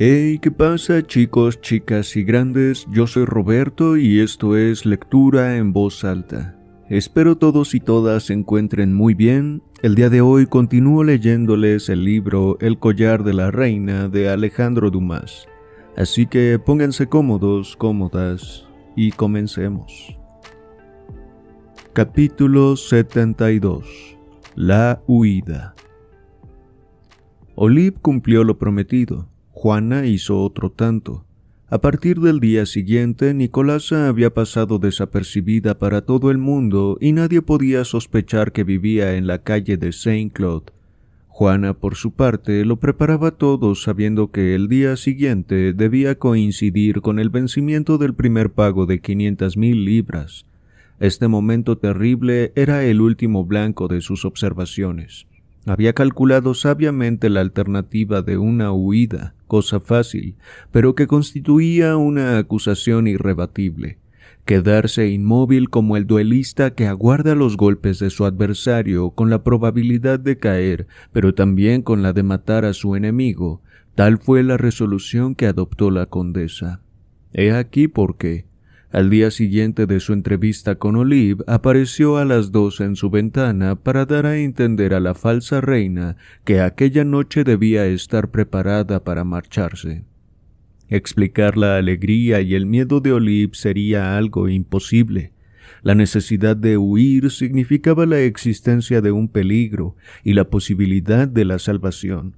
Hey, ¿qué pasa chicos, chicas y grandes? Yo soy Roberto y esto es Lectura en Voz Alta. Espero todos y todas se encuentren muy bien. El día de hoy continúo leyéndoles el libro El collar de la reina de Alejandro Dumas. Así que pónganse cómodos, cómodas y comencemos. Capítulo 72 La huida. Olive cumplió lo prometido Juana hizo otro tanto. A partir del día siguiente, Nicolasa había pasado desapercibida para todo el mundo y nadie podía sospechar que vivía en la calle de Saint Claude. Juana, por su parte, lo preparaba todo sabiendo que el día siguiente debía coincidir con el vencimiento del primer pago de 500 mil libras. Este momento terrible era el último blanco de sus observaciones. Había calculado sabiamente la alternativa de una huida, cosa fácil, pero que constituía una acusación irrebatible. Quedarse inmóvil como el duelista que aguarda los golpes de su adversario con la probabilidad de caer, pero también con la de matar a su enemigo, tal fue la resolución que adoptó la condesa. He aquí por qué. Al día siguiente de su entrevista con Olive, apareció a las dos en su ventana para dar a entender a la falsa reina que aquella noche debía estar preparada para marcharse. Explicar la alegría y el miedo de Olive sería algo imposible. La necesidad de huir significaba la existencia de un peligro y la posibilidad de la salvación.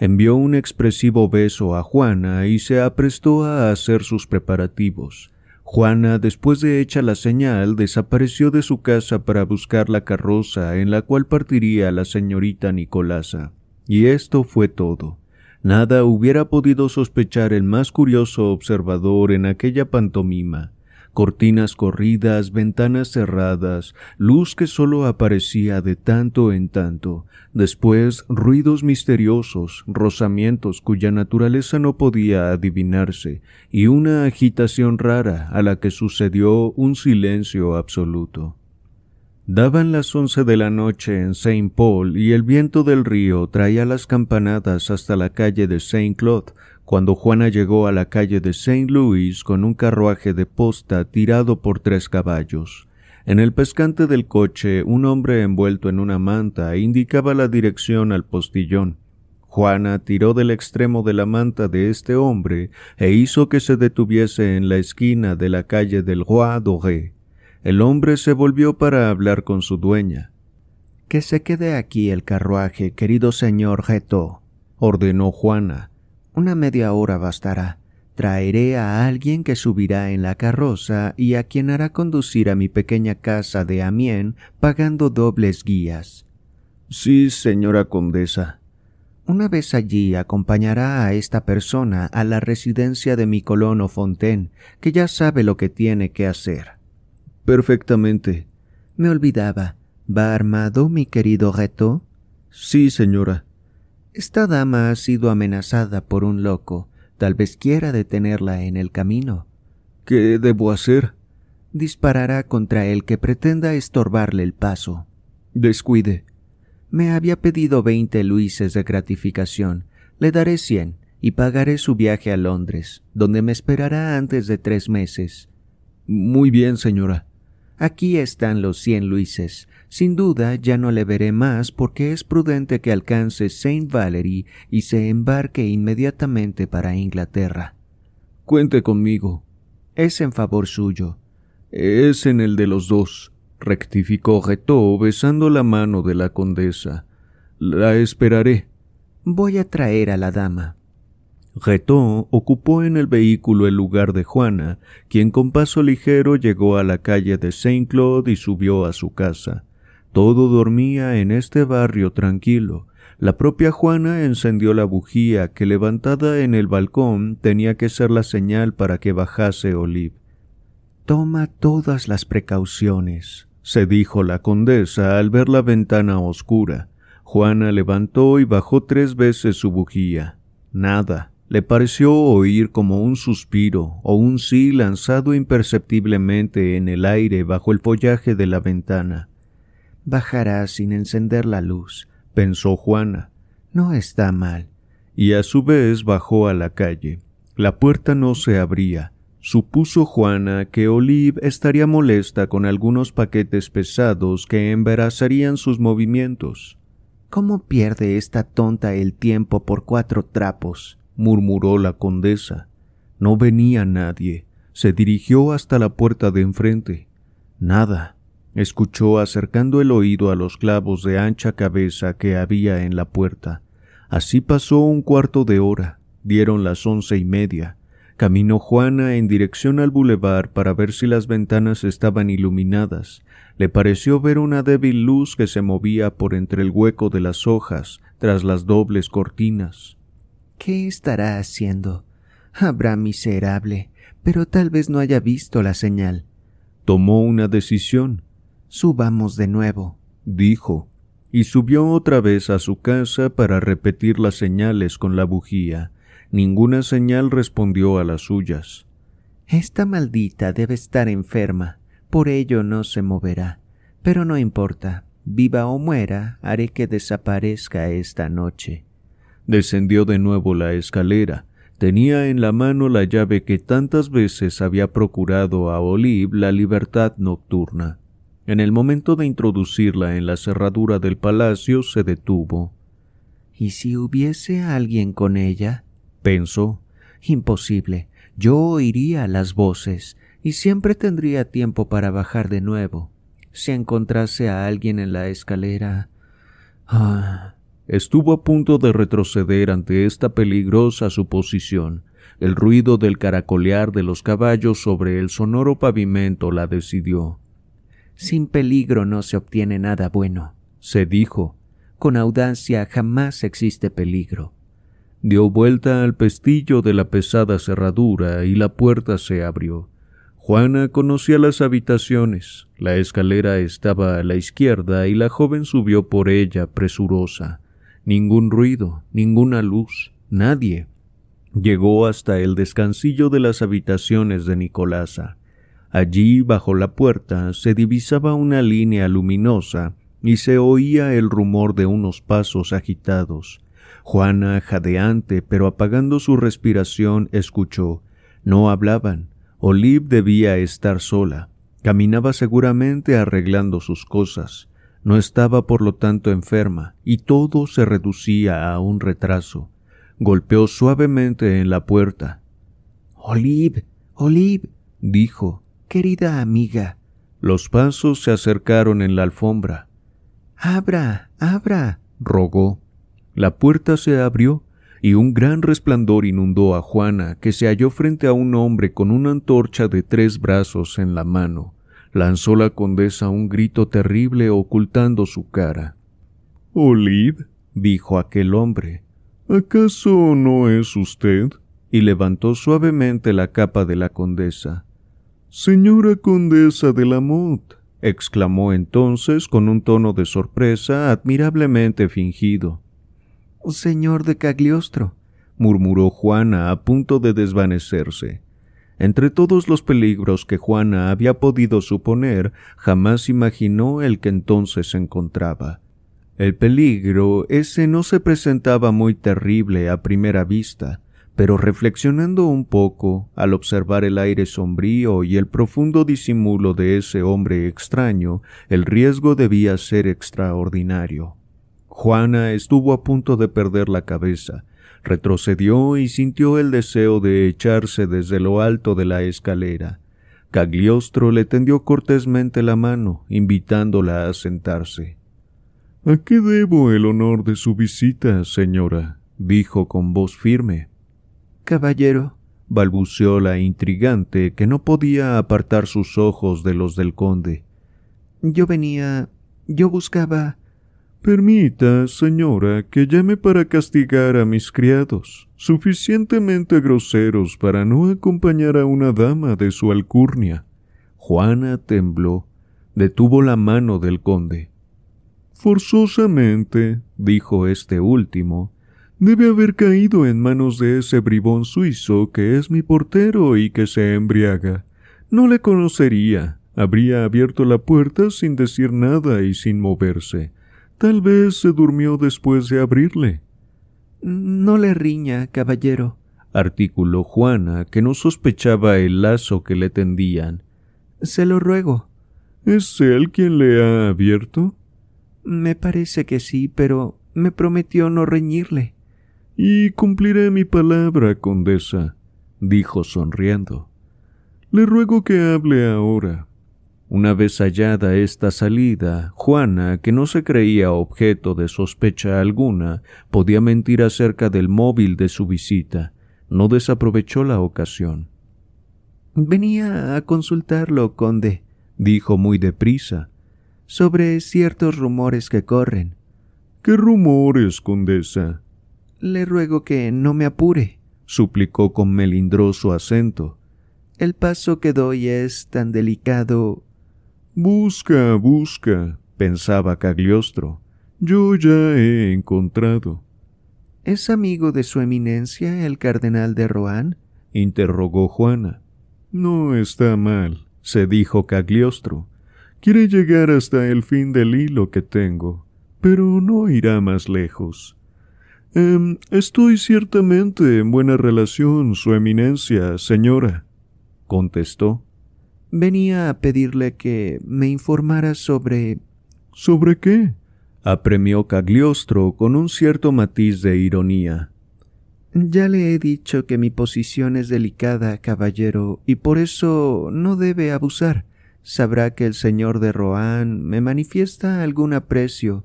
Envió un expresivo beso a Juana y se aprestó a hacer sus preparativos. Juana, después de hecha la señal, desapareció de su casa para buscar la carroza en la cual partiría la señorita Nicolasa. Y esto fue todo. Nada hubiera podido sospechar el más curioso observador en aquella pantomima cortinas corridas, ventanas cerradas, luz que solo aparecía de tanto en tanto, después ruidos misteriosos, rozamientos cuya naturaleza no podía adivinarse, y una agitación rara a la que sucedió un silencio absoluto. Daban las once de la noche en Saint Paul y el viento del río traía las campanadas hasta la calle de Saint Claude, cuando Juana llegó a la calle de Saint Louis con un carruaje de posta tirado por tres caballos. En el pescante del coche, un hombre envuelto en una manta indicaba la dirección al postillón. Juana tiró del extremo de la manta de este hombre e hizo que se detuviese en la esquina de la calle del Roi Doré. El hombre se volvió para hablar con su dueña. Que se quede aquí el carruaje, querido señor Geto, ordenó Juana. Una media hora bastará. Traeré a alguien que subirá en la carroza y a quien hará conducir a mi pequeña casa de Amiens pagando dobles guías. Sí, señora condesa. Una vez allí acompañará a esta persona a la residencia de mi colono Fontaine, que ya sabe lo que tiene que hacer. Perfectamente. Me olvidaba. ¿Va armado mi querido Reto? Sí, señora. Esta dama ha sido amenazada por un loco. Tal vez quiera detenerla en el camino. ¿Qué debo hacer? Disparará contra el que pretenda estorbarle el paso. Descuide. Me había pedido veinte luises de gratificación. Le daré cien y pagaré su viaje a Londres, donde me esperará antes de tres meses. Muy bien, señora. Aquí están los cien luises. Sin duda ya no le veré más porque es prudente que alcance Saint Valery y se embarque inmediatamente para Inglaterra. Cuente conmigo. Es en favor suyo. Es en el de los dos, rectificó Reto besando la mano de la condesa. La esperaré. Voy a traer a la dama. Reton ocupó en el vehículo el lugar de Juana, quien con paso ligero llegó a la calle de Saint Claude y subió a su casa. Todo dormía en este barrio tranquilo. La propia Juana encendió la bujía que levantada en el balcón tenía que ser la señal para que bajase Olive. Toma todas las precauciones, se dijo la condesa al ver la ventana oscura. Juana levantó y bajó tres veces su bujía. Nada. Le pareció oír como un suspiro o un sí lanzado imperceptiblemente en el aire bajo el follaje de la ventana. Bajará sin encender la luz, pensó Juana. No está mal. Y a su vez bajó a la calle. La puerta no se abría. Supuso Juana que Olive estaría molesta con algunos paquetes pesados que embarazarían sus movimientos. ¿Cómo pierde esta tonta el tiempo por cuatro trapos? murmuró la condesa. No venía nadie. Se dirigió hasta la puerta de enfrente. Nada. Escuchó acercando el oído a los clavos de ancha cabeza que había en la puerta. Así pasó un cuarto de hora. Dieron las once y media. Caminó Juana en dirección al bulevar para ver si las ventanas estaban iluminadas. Le pareció ver una débil luz que se movía por entre el hueco de las hojas, tras las dobles cortinas. ¿Qué estará haciendo? Habrá miserable, pero tal vez no haya visto la señal. Tomó una decisión. Subamos de nuevo, dijo, y subió otra vez a su casa para repetir las señales con la bujía. Ninguna señal respondió a las suyas. Esta maldita debe estar enferma, por ello no se moverá. Pero no importa, viva o muera, haré que desaparezca esta noche. Descendió de nuevo la escalera. Tenía en la mano la llave que tantas veces había procurado a Olive la libertad nocturna. En el momento de introducirla en la cerradura del palacio se detuvo. ¿Y si hubiese alguien con ella? pensó. Imposible. Yo oiría las voces, y siempre tendría tiempo para bajar de nuevo. Si encontrase a alguien en la escalera. Ah. Estuvo a punto de retroceder ante esta peligrosa suposición. El ruido del caracolear de los caballos sobre el sonoro pavimento la decidió. Sin peligro no se obtiene nada bueno, se dijo. Con audacia jamás existe peligro. Dio vuelta al pestillo de la pesada cerradura y la puerta se abrió. Juana conocía las habitaciones. La escalera estaba a la izquierda y la joven subió por ella presurosa ningún ruido, ninguna luz, nadie. Llegó hasta el descansillo de las habitaciones de Nicolasa. Allí, bajo la puerta, se divisaba una línea luminosa y se oía el rumor de unos pasos agitados. Juana, jadeante, pero apagando su respiración, escuchó. No hablaban. Olive debía estar sola. Caminaba seguramente arreglando sus cosas. No estaba por lo tanto enferma, y todo se reducía a un retraso. Golpeó suavemente en la puerta. Olive, Olive, dijo, querida amiga. Los pasos se acercaron en la alfombra. Abra, abra, rogó. La puerta se abrió y un gran resplandor inundó a Juana, que se halló frente a un hombre con una antorcha de tres brazos en la mano lanzó la condesa un grito terrible ocultando su cara. Olid, dijo aquel hombre, ¿acaso no es usted? y levantó suavemente la capa de la condesa. Señora condesa de Lamotte, exclamó entonces con un tono de sorpresa admirablemente fingido. Señor de Cagliostro, murmuró Juana a punto de desvanecerse. Entre todos los peligros que Juana había podido suponer, jamás imaginó el que entonces se encontraba. El peligro ese no se presentaba muy terrible a primera vista, pero reflexionando un poco, al observar el aire sombrío y el profundo disimulo de ese hombre extraño, el riesgo debía ser extraordinario. Juana estuvo a punto de perder la cabeza, retrocedió y sintió el deseo de echarse desde lo alto de la escalera. Cagliostro le tendió cortésmente la mano, invitándola a sentarse. ¿A qué debo el honor de su visita, señora? dijo con voz firme. Caballero, balbuceó la intrigante, que no podía apartar sus ojos de los del conde. Yo venía. yo buscaba. Permita, señora, que llame para castigar a mis criados, suficientemente groseros para no acompañar a una dama de su alcurnia. Juana tembló, detuvo la mano del conde. Forzosamente, dijo este último, debe haber caído en manos de ese bribón suizo que es mi portero y que se embriaga. No le conocería, habría abierto la puerta sin decir nada y sin moverse Tal vez se durmió después de abrirle. No le riña, caballero, articuló Juana, que no sospechaba el lazo que le tendían. Se lo ruego. ¿Es él quien le ha abierto? Me parece que sí, pero me prometió no reñirle. Y cumpliré mi palabra, condesa, dijo sonriendo. Le ruego que hable ahora, una vez hallada esta salida, Juana, que no se creía objeto de sospecha alguna, podía mentir acerca del móvil de su visita. No desaprovechó la ocasión. Venía a consultarlo, conde, dijo muy deprisa, sobre ciertos rumores que corren. ¿Qué rumores, condesa? Le ruego que no me apure, suplicó con melindroso acento. El paso que doy es tan delicado Busca, busca, pensaba Cagliostro. Yo ya he encontrado. ¿Es amigo de su eminencia el cardenal de Rohan? interrogó Juana. No está mal, se dijo Cagliostro. Quiere llegar hasta el fin del hilo que tengo, pero no irá más lejos. Em, estoy ciertamente en buena relación, Su Eminencia, señora, contestó venía a pedirle que me informara sobre... ¿Sobre qué? apremió Cagliostro con un cierto matiz de ironía. Ya le he dicho que mi posición es delicada, caballero, y por eso no debe abusar. Sabrá que el señor de Rohan me manifiesta algún aprecio,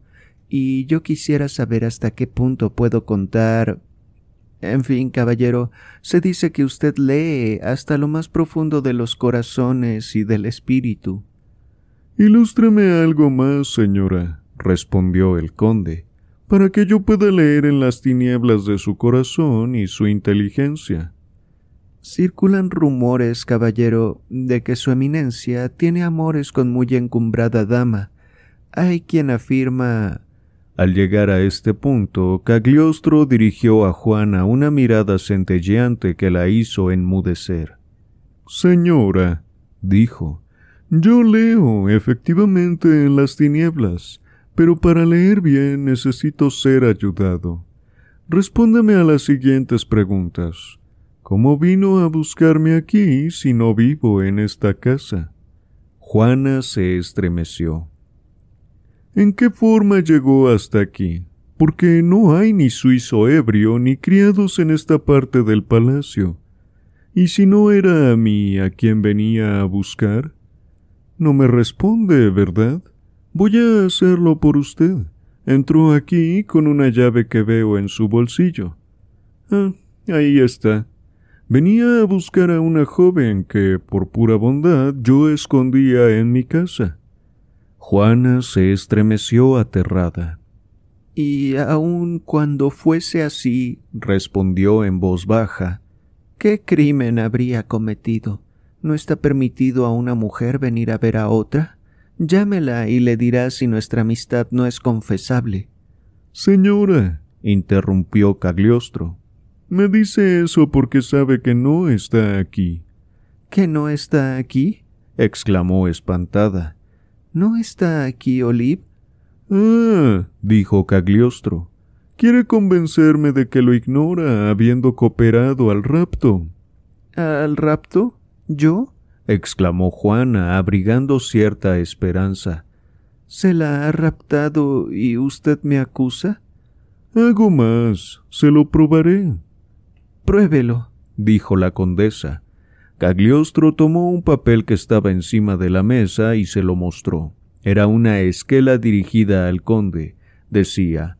y yo quisiera saber hasta qué punto puedo contar en fin, caballero, se dice que usted lee hasta lo más profundo de los corazones y del espíritu. Ilústrame algo más, señora, respondió el conde, para que yo pueda leer en las tinieblas de su corazón y su inteligencia. Circulan rumores, caballero, de que su eminencia tiene amores con muy encumbrada dama. Hay quien afirma al llegar a este punto, Cagliostro dirigió a Juana una mirada centelleante que la hizo enmudecer. Señora, dijo, yo leo efectivamente en las tinieblas, pero para leer bien necesito ser ayudado. Respóndeme a las siguientes preguntas. ¿Cómo vino a buscarme aquí si no vivo en esta casa? Juana se estremeció. ¿En qué forma llegó hasta aquí? Porque no hay ni suizo ebrio ni criados en esta parte del palacio. ¿Y si no era a mí a quien venía a buscar? No me responde, ¿verdad? Voy a hacerlo por usted. Entró aquí con una llave que veo en su bolsillo. Ah, ahí está. Venía a buscar a una joven que, por pura bondad, yo escondía en mi casa. Juana se estremeció aterrada. Y aun cuando fuese así, respondió en voz baja, ¿qué crimen habría cometido? ¿No está permitido a una mujer venir a ver a otra? Llámela y le dirá si nuestra amistad no es confesable. Señora, interrumpió Cagliostro, me dice eso porque sabe que no está aquí. ¿Que no está aquí? exclamó espantada. ¿No está aquí Olive? Ah, dijo Cagliostro. Quiere convencerme de que lo ignora habiendo cooperado al rapto. ¿Al rapto? ¿Yo? exclamó Juana, abrigando cierta esperanza. ¿Se la ha raptado y usted me acusa? Hago más. Se lo probaré. Pruébelo, dijo la condesa. Cagliostro tomó un papel que estaba encima de la mesa y se lo mostró. Era una esquela dirigida al conde. Decía,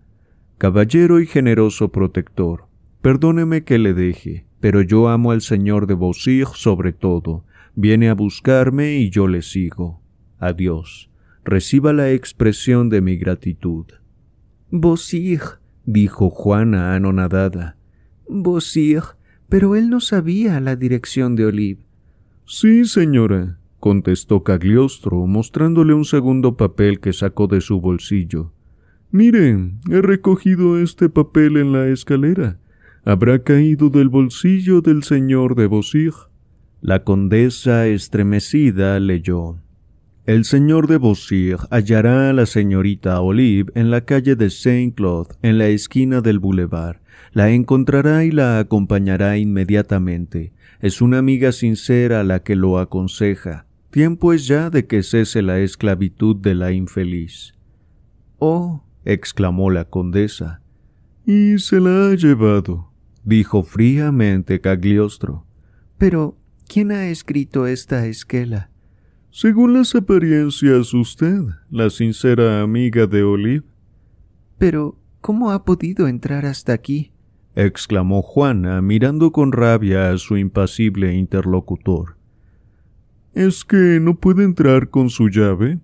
Caballero y generoso protector, perdóneme que le deje, pero yo amo al señor de Beausire sobre todo. Viene a buscarme y yo le sigo. Adiós. Reciba la expresión de mi gratitud. Beausire, dijo Juana anonadada. Beausire, pero él no sabía la dirección de Olive. Sí, señora, contestó Cagliostro, mostrándole un segundo papel que sacó de su bolsillo. Miren, he recogido este papel en la escalera. Habrá caído del bolsillo del señor de Bosig. La condesa estremecida leyó. El señor de Beausire hallará a la señorita Olive en la calle de Saint-Claude, en la esquina del boulevard. La encontrará y la acompañará inmediatamente. Es una amiga sincera la que lo aconseja. Tiempo es ya de que cese la esclavitud de la infeliz. Oh, exclamó la condesa. Y se la ha llevado, dijo fríamente Cagliostro. Pero, ¿quién ha escrito esta esquela? Según las apariencias, usted, la sincera amiga de Olive. Pero, ¿cómo ha podido entrar hasta aquí? exclamó Juana, mirando con rabia a su impasible interlocutor. ¿Es que no puede entrar con su llave?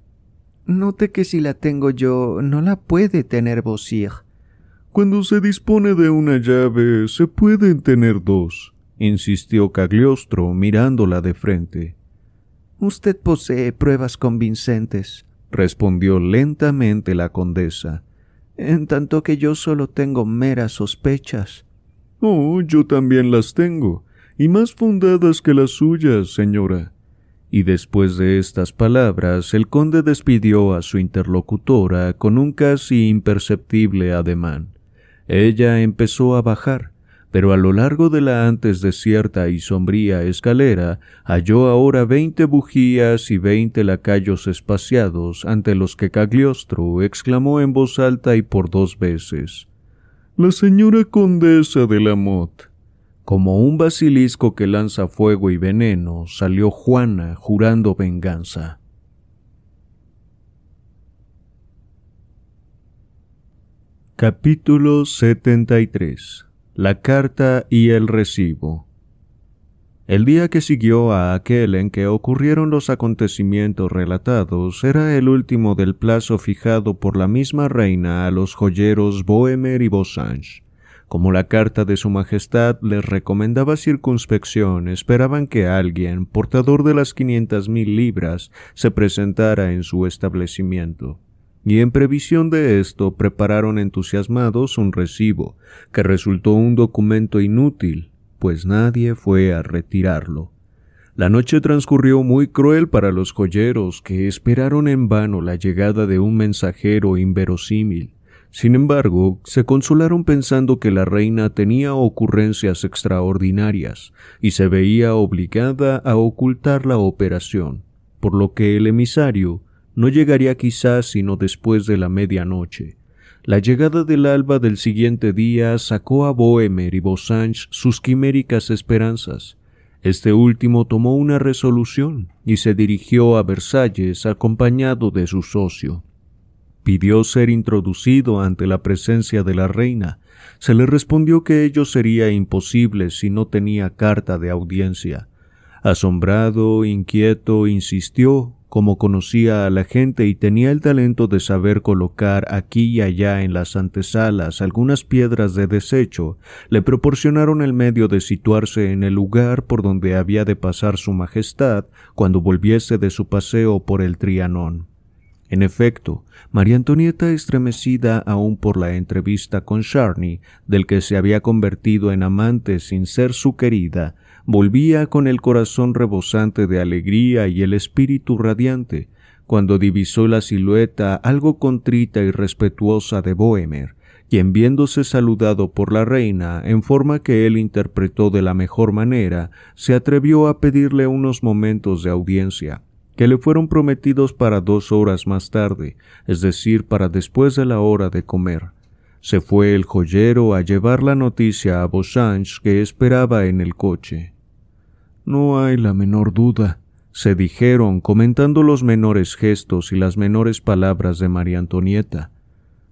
Note que si la tengo yo, no la puede tener vosir Cuando se dispone de una llave, se pueden tener dos, insistió Cagliostro mirándola de frente. Usted posee pruebas convincentes, respondió lentamente la condesa, en tanto que yo solo tengo meras sospechas. Oh, yo también las tengo, y más fundadas que las suyas, señora. Y después de estas palabras, el conde despidió a su interlocutora con un casi imperceptible ademán. Ella empezó a bajar, pero a lo largo de la antes desierta y sombría escalera halló ahora veinte bujías y veinte lacayos espaciados ante los que Cagliostro exclamó en voz alta y por dos veces La señora condesa de la Como un basilisco que lanza fuego y veneno, salió Juana jurando venganza. Capítulo 73 la carta y el recibo. El día que siguió a aquel en que ocurrieron los acontecimientos relatados era el último del plazo fijado por la misma reina a los joyeros Boemer y Bossange. Como la carta de su majestad les recomendaba circunspección, esperaban que alguien, portador de las quinientas mil libras, se presentara en su establecimiento y en previsión de esto prepararon entusiasmados un recibo, que resultó un documento inútil, pues nadie fue a retirarlo. La noche transcurrió muy cruel para los joyeros, que esperaron en vano la llegada de un mensajero inverosímil. Sin embargo, se consolaron pensando que la reina tenía ocurrencias extraordinarias y se veía obligada a ocultar la operación, por lo que el emisario no llegaría quizás sino después de la medianoche. La llegada del alba del siguiente día sacó a Boemer y Bossange sus quiméricas esperanzas. Este último tomó una resolución y se dirigió a Versalles acompañado de su socio. Pidió ser introducido ante la presencia de la reina. Se le respondió que ello sería imposible si no tenía carta de audiencia. Asombrado, inquieto, insistió como conocía a la gente y tenía el talento de saber colocar aquí y allá en las antesalas algunas piedras de desecho, le proporcionaron el medio de situarse en el lugar por donde había de pasar su Majestad cuando volviese de su paseo por el Trianón. En efecto, María Antonieta, estremecida aún por la entrevista con Charney, del que se había convertido en amante sin ser su querida, volvía con el corazón rebosante de alegría y el espíritu radiante, cuando divisó la silueta algo contrita y respetuosa de Bohemer, quien viéndose saludado por la reina en forma que él interpretó de la mejor manera, se atrevió a pedirle unos momentos de audiencia que le fueron prometidos para dos horas más tarde, es decir, para después de la hora de comer. Se fue el joyero a llevar la noticia a Bossange que esperaba en el coche. No hay la menor duda, se dijeron, comentando los menores gestos y las menores palabras de María Antonieta,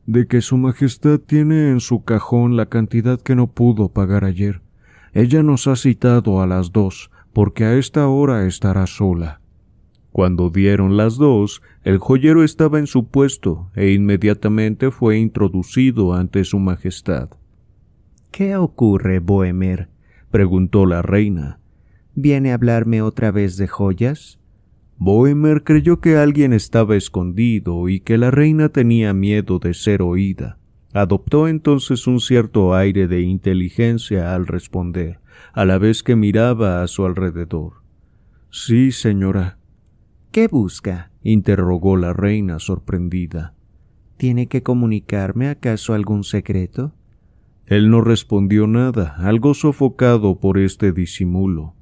de que Su Majestad tiene en su cajón la cantidad que no pudo pagar ayer. Ella nos ha citado a las dos, porque a esta hora estará sola. Cuando dieron las dos, el joyero estaba en su puesto e inmediatamente fue introducido ante su Majestad. ¿Qué ocurre, Boemer? preguntó la reina. ¿Viene a hablarme otra vez de joyas? Boemer creyó que alguien estaba escondido y que la reina tenía miedo de ser oída. Adoptó entonces un cierto aire de inteligencia al responder, a la vez que miraba a su alrededor. Sí, señora, ¿Qué busca? interrogó la reina sorprendida. ¿Tiene que comunicarme acaso algún secreto? Él no respondió nada, algo sofocado por este disimulo.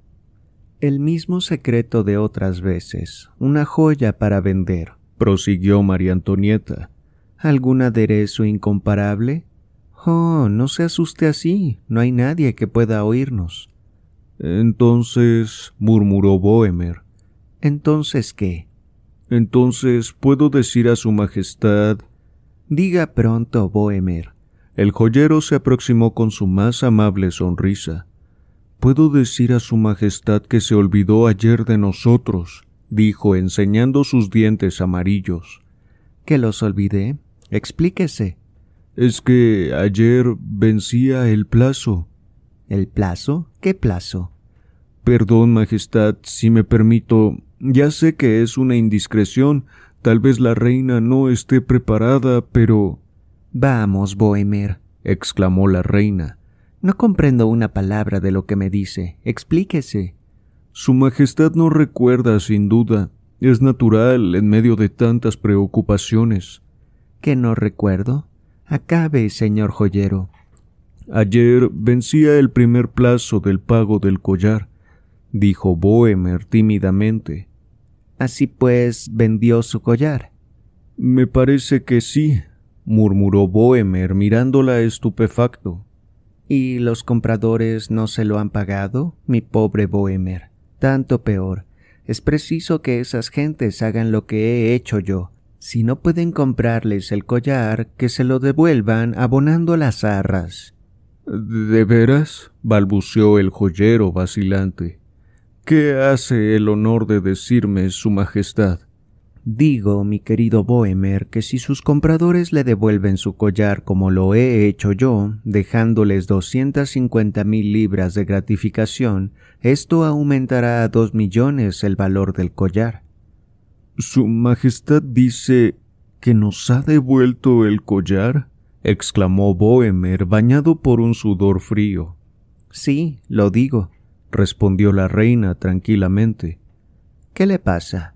El mismo secreto de otras veces, una joya para vender, prosiguió María Antonieta. ¿Algún aderezo incomparable? Oh, no se asuste así, no hay nadie que pueda oírnos. Entonces, murmuró Boemer, ¿Entonces qué? Entonces puedo decir a su Majestad. Diga pronto, bohemer El joyero se aproximó con su más amable sonrisa. Puedo decir a su Majestad que se olvidó ayer de nosotros, dijo enseñando sus dientes amarillos. ¿Que los olvidé? Explíquese. Es que ayer vencía el plazo. ¿El plazo? ¿Qué plazo? Perdón, Majestad, si me permito, ya sé que es una indiscreción, tal vez la reina no esté preparada, pero. Vamos, Boemer, exclamó la reina. No comprendo una palabra de lo que me dice. Explíquese. Su Majestad no recuerda, sin duda. Es natural en medio de tantas preocupaciones. ¿Qué no recuerdo? Acabe, señor joyero. Ayer vencía el primer plazo del pago del collar, dijo Boemer tímidamente. Así pues, vendió su collar. Me parece que sí, murmuró Boemer mirándola estupefacto. ¿Y los compradores no se lo han pagado, mi pobre Boemer? Tanto peor. Es preciso que esas gentes hagan lo que he hecho yo. Si no pueden comprarles el collar, que se lo devuelvan abonando las arras. ¿De veras? balbuceó el joyero vacilante. ¿Qué hace el honor de decirme Su Majestad? Digo, mi querido Boemer, que si sus compradores le devuelven su collar como lo he hecho yo, dejándoles 250 mil libras de gratificación, esto aumentará a dos millones el valor del collar. Su Majestad dice que nos ha devuelto el collar, exclamó Boemer, bañado por un sudor frío. Sí, lo digo respondió la reina tranquilamente. ¿Qué le pasa?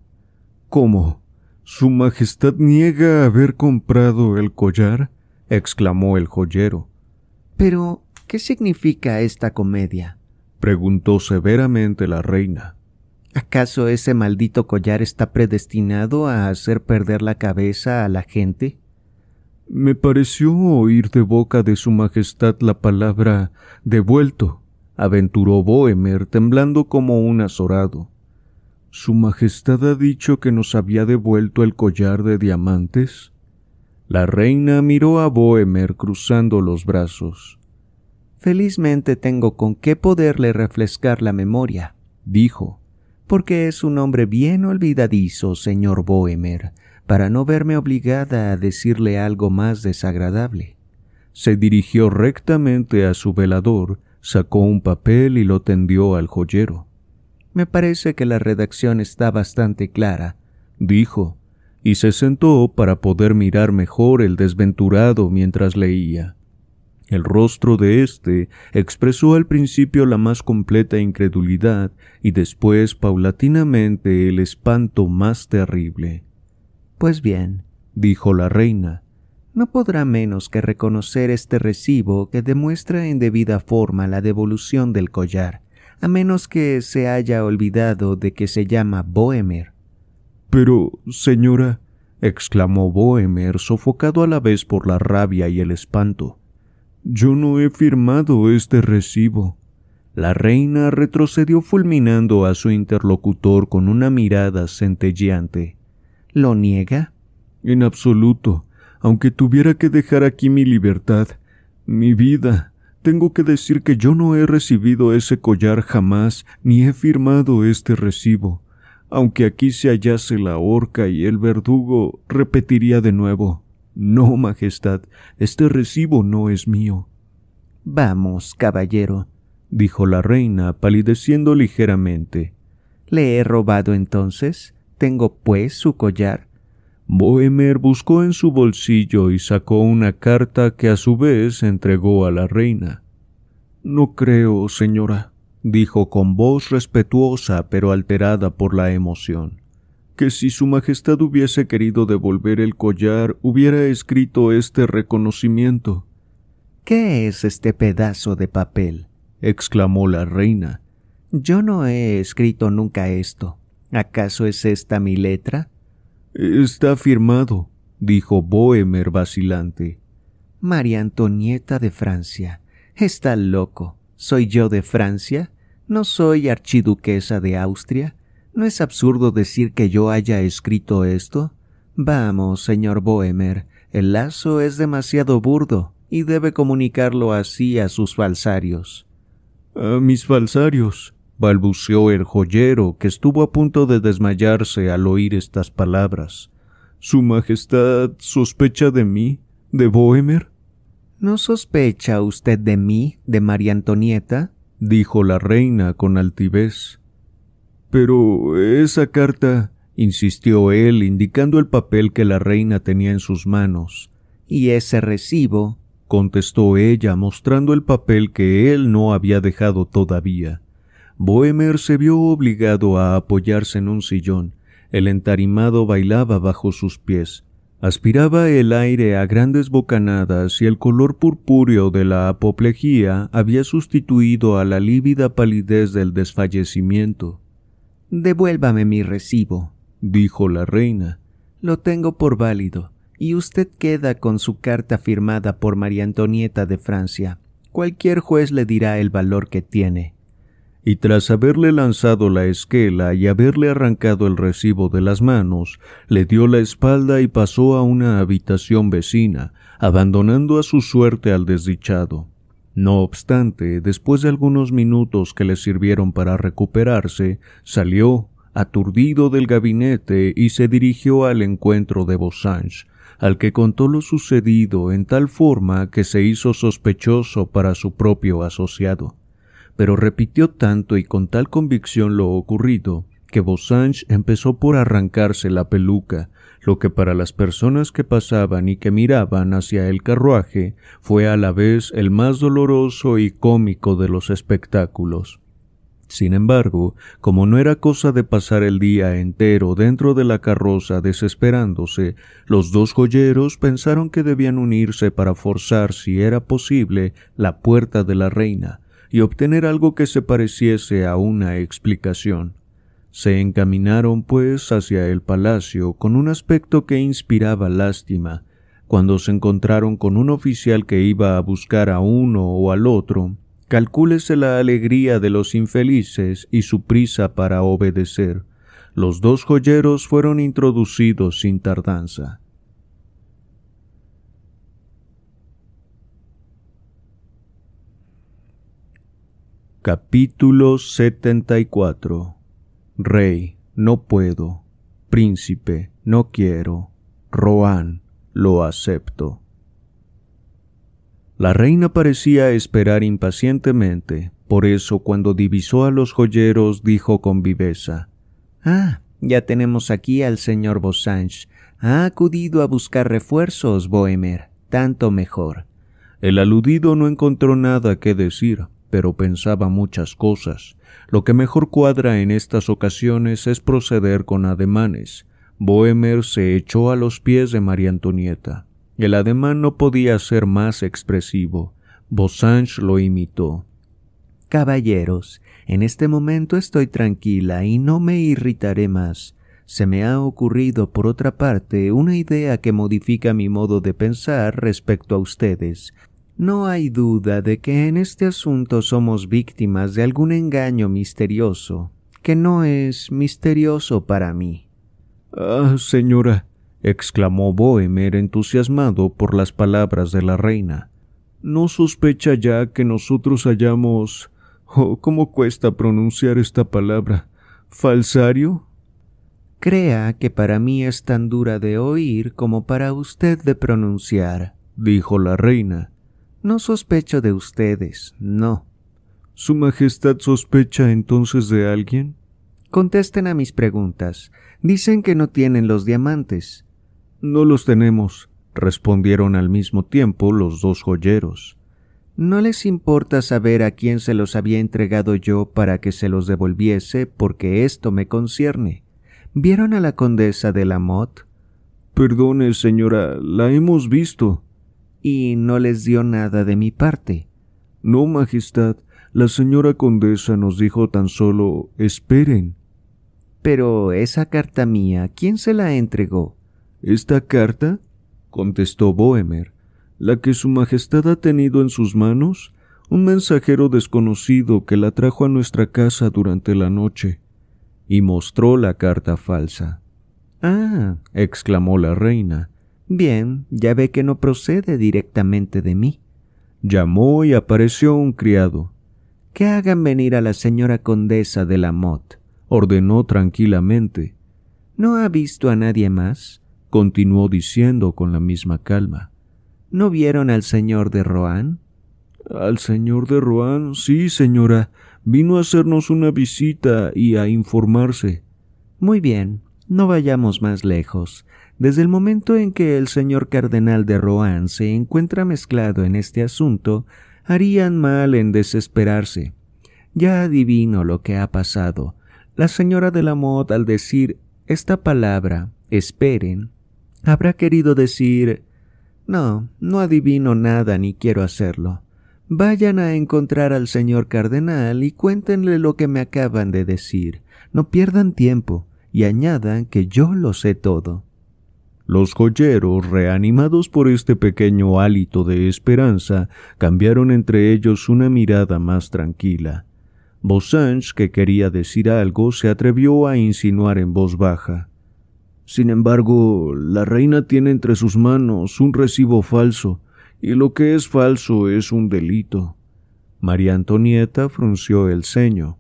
¿Cómo? Su Majestad niega haber comprado el collar, exclamó el joyero. Pero, ¿qué significa esta comedia? preguntó severamente la reina. ¿Acaso ese maldito collar está predestinado a hacer perder la cabeza a la gente? Me pareció oír de boca de Su Majestad la palabra devuelto, aventuró Boemer, temblando como un azorado. Su Majestad ha dicho que nos había devuelto el collar de diamantes. La reina miró a Boemer cruzando los brazos. Felizmente tengo con qué poderle refrescar la memoria, dijo, porque es un hombre bien olvidadizo, señor Boemer, para no verme obligada a decirle algo más desagradable. Se dirigió rectamente a su velador, Sacó un papel y lo tendió al joyero. Me parece que la redacción está bastante clara, dijo, y se sentó para poder mirar mejor el desventurado mientras leía. El rostro de éste expresó al principio la más completa incredulidad y después paulatinamente el espanto más terrible. Pues bien, dijo la reina, no podrá menos que reconocer este recibo que demuestra en debida forma la devolución del collar, a menos que se haya olvidado de que se llama Boemer. Pero, señora, exclamó Boemer, sofocado a la vez por la rabia y el espanto, yo no he firmado este recibo. La reina retrocedió fulminando a su interlocutor con una mirada centelleante. ¿Lo niega? En absoluto aunque tuviera que dejar aquí mi libertad, mi vida, tengo que decir que yo no he recibido ese collar jamás, ni he firmado este recibo. Aunque aquí se hallase la horca y el verdugo, repetiría de nuevo No, Majestad, este recibo no es mío. Vamos, caballero, dijo la reina, palideciendo ligeramente. ¿Le he robado entonces? Tengo, pues, su collar, Bohemer buscó en su bolsillo y sacó una carta que a su vez entregó a la reina. No creo, señora, dijo con voz respetuosa pero alterada por la emoción, que si Su Majestad hubiese querido devolver el collar hubiera escrito este reconocimiento. ¿Qué es este pedazo de papel? exclamó la reina. Yo no he escrito nunca esto. ¿Acaso es esta mi letra? Está firmado, dijo Boemer vacilante. María Antonieta de Francia. Está loco. ¿Soy yo de Francia? ¿No soy archiduquesa de Austria? ¿No es absurdo decir que yo haya escrito esto? Vamos, señor Boemer, el lazo es demasiado burdo y debe comunicarlo así a sus falsarios. A mis falsarios, balbuceó el joyero, que estuvo a punto de desmayarse al oír estas palabras. Su Majestad sospecha de mí, de Bohemer. ¿No sospecha usted de mí, de María Antonieta? dijo la reina con altivez. Pero esa carta, insistió él, indicando el papel que la reina tenía en sus manos. Y ese recibo, contestó ella, mostrando el papel que él no había dejado todavía. Bohemer se vio obligado a apoyarse en un sillón. El entarimado bailaba bajo sus pies. Aspiraba el aire a grandes bocanadas y el color purpúreo de la apoplejía había sustituido a la lívida palidez del desfallecimiento. Devuélvame mi recibo, dijo la reina. Lo tengo por válido, y usted queda con su carta firmada por María Antonieta de Francia. Cualquier juez le dirá el valor que tiene y tras haberle lanzado la esquela y haberle arrancado el recibo de las manos, le dio la espalda y pasó a una habitación vecina, abandonando a su suerte al desdichado. No obstante, después de algunos minutos que le sirvieron para recuperarse, salió, aturdido del gabinete, y se dirigió al encuentro de Bossange, al que contó lo sucedido en tal forma que se hizo sospechoso para su propio asociado pero repitió tanto y con tal convicción lo ocurrido, que Bossange empezó por arrancarse la peluca, lo que para las personas que pasaban y que miraban hacia el carruaje fue a la vez el más doloroso y cómico de los espectáculos. Sin embargo, como no era cosa de pasar el día entero dentro de la carroza desesperándose, los dos joyeros pensaron que debían unirse para forzar, si era posible, la puerta de la reina, y obtener algo que se pareciese a una explicación. Se encaminaron, pues, hacia el palacio con un aspecto que inspiraba lástima, cuando se encontraron con un oficial que iba a buscar a uno o al otro, calcúlese la alegría de los infelices y su prisa para obedecer. Los dos joyeros fueron introducidos sin tardanza. Capítulo 74 Rey, no puedo. Príncipe, no quiero. Roan, lo acepto. La reina parecía esperar impacientemente, por eso cuando divisó a los joyeros dijo con viveza Ah, ya tenemos aquí al señor Bossange. Ha acudido a buscar refuerzos, Bohemer. Tanto mejor. El aludido no encontró nada que decir, pero pensaba muchas cosas. Lo que mejor cuadra en estas ocasiones es proceder con ademanes. Boemer se echó a los pies de María Antonieta. El ademán no podía ser más expresivo. Bossange lo imitó. Caballeros, en este momento estoy tranquila y no me irritaré más. Se me ha ocurrido, por otra parte, una idea que modifica mi modo de pensar respecto a ustedes. No hay duda de que en este asunto somos víctimas de algún engaño misterioso, que no es misterioso para mí. Ah, señora, exclamó Boemer entusiasmado por las palabras de la reina. ¿No sospecha ya que nosotros hayamos... Oh, cómo cuesta pronunciar esta palabra. ¿Falsario? Crea que para mí es tan dura de oír como para usted de pronunciar, dijo la reina, no sospecho de ustedes, no. ¿Su Majestad sospecha entonces de alguien? Contesten a mis preguntas. Dicen que no tienen los diamantes. No los tenemos, respondieron al mismo tiempo los dos joyeros. ¿No les importa saber a quién se los había entregado yo para que se los devolviese porque esto me concierne? ¿Vieron a la condesa de Lamotte? Perdone, señora, la hemos visto y no les dio nada de mi parte. No, Majestad, la señora condesa nos dijo tan solo esperen. Pero esa carta mía, ¿quién se la entregó? Esta carta, contestó Bohemer la que Su Majestad ha tenido en sus manos, un mensajero desconocido que la trajo a nuestra casa durante la noche, y mostró la carta falsa. Ah, exclamó la reina, Bien, ya ve que no procede directamente de mí. Llamó y apareció un criado. Que hagan venir a la señora condesa de la Lamotte, ordenó tranquilamente. ¿No ha visto a nadie más? continuó diciendo con la misma calma. ¿No vieron al señor de Rohan? Al señor de Rohan, sí, señora. Vino a hacernos una visita y a informarse. Muy bien. No vayamos más lejos. Desde el momento en que el señor cardenal de Rohan se encuentra mezclado en este asunto, harían mal en desesperarse. Ya adivino lo que ha pasado. La señora de la Motte al decir esta palabra, esperen, habrá querido decir No, no adivino nada ni quiero hacerlo. Vayan a encontrar al señor cardenal y cuéntenle lo que me acaban de decir. No pierdan tiempo y añadan que yo lo sé todo. Los joyeros, reanimados por este pequeño hálito de esperanza, cambiaron entre ellos una mirada más tranquila. Bossange, que quería decir algo, se atrevió a insinuar en voz baja. Sin embargo, la reina tiene entre sus manos un recibo falso, y lo que es falso es un delito. María Antonieta frunció el ceño.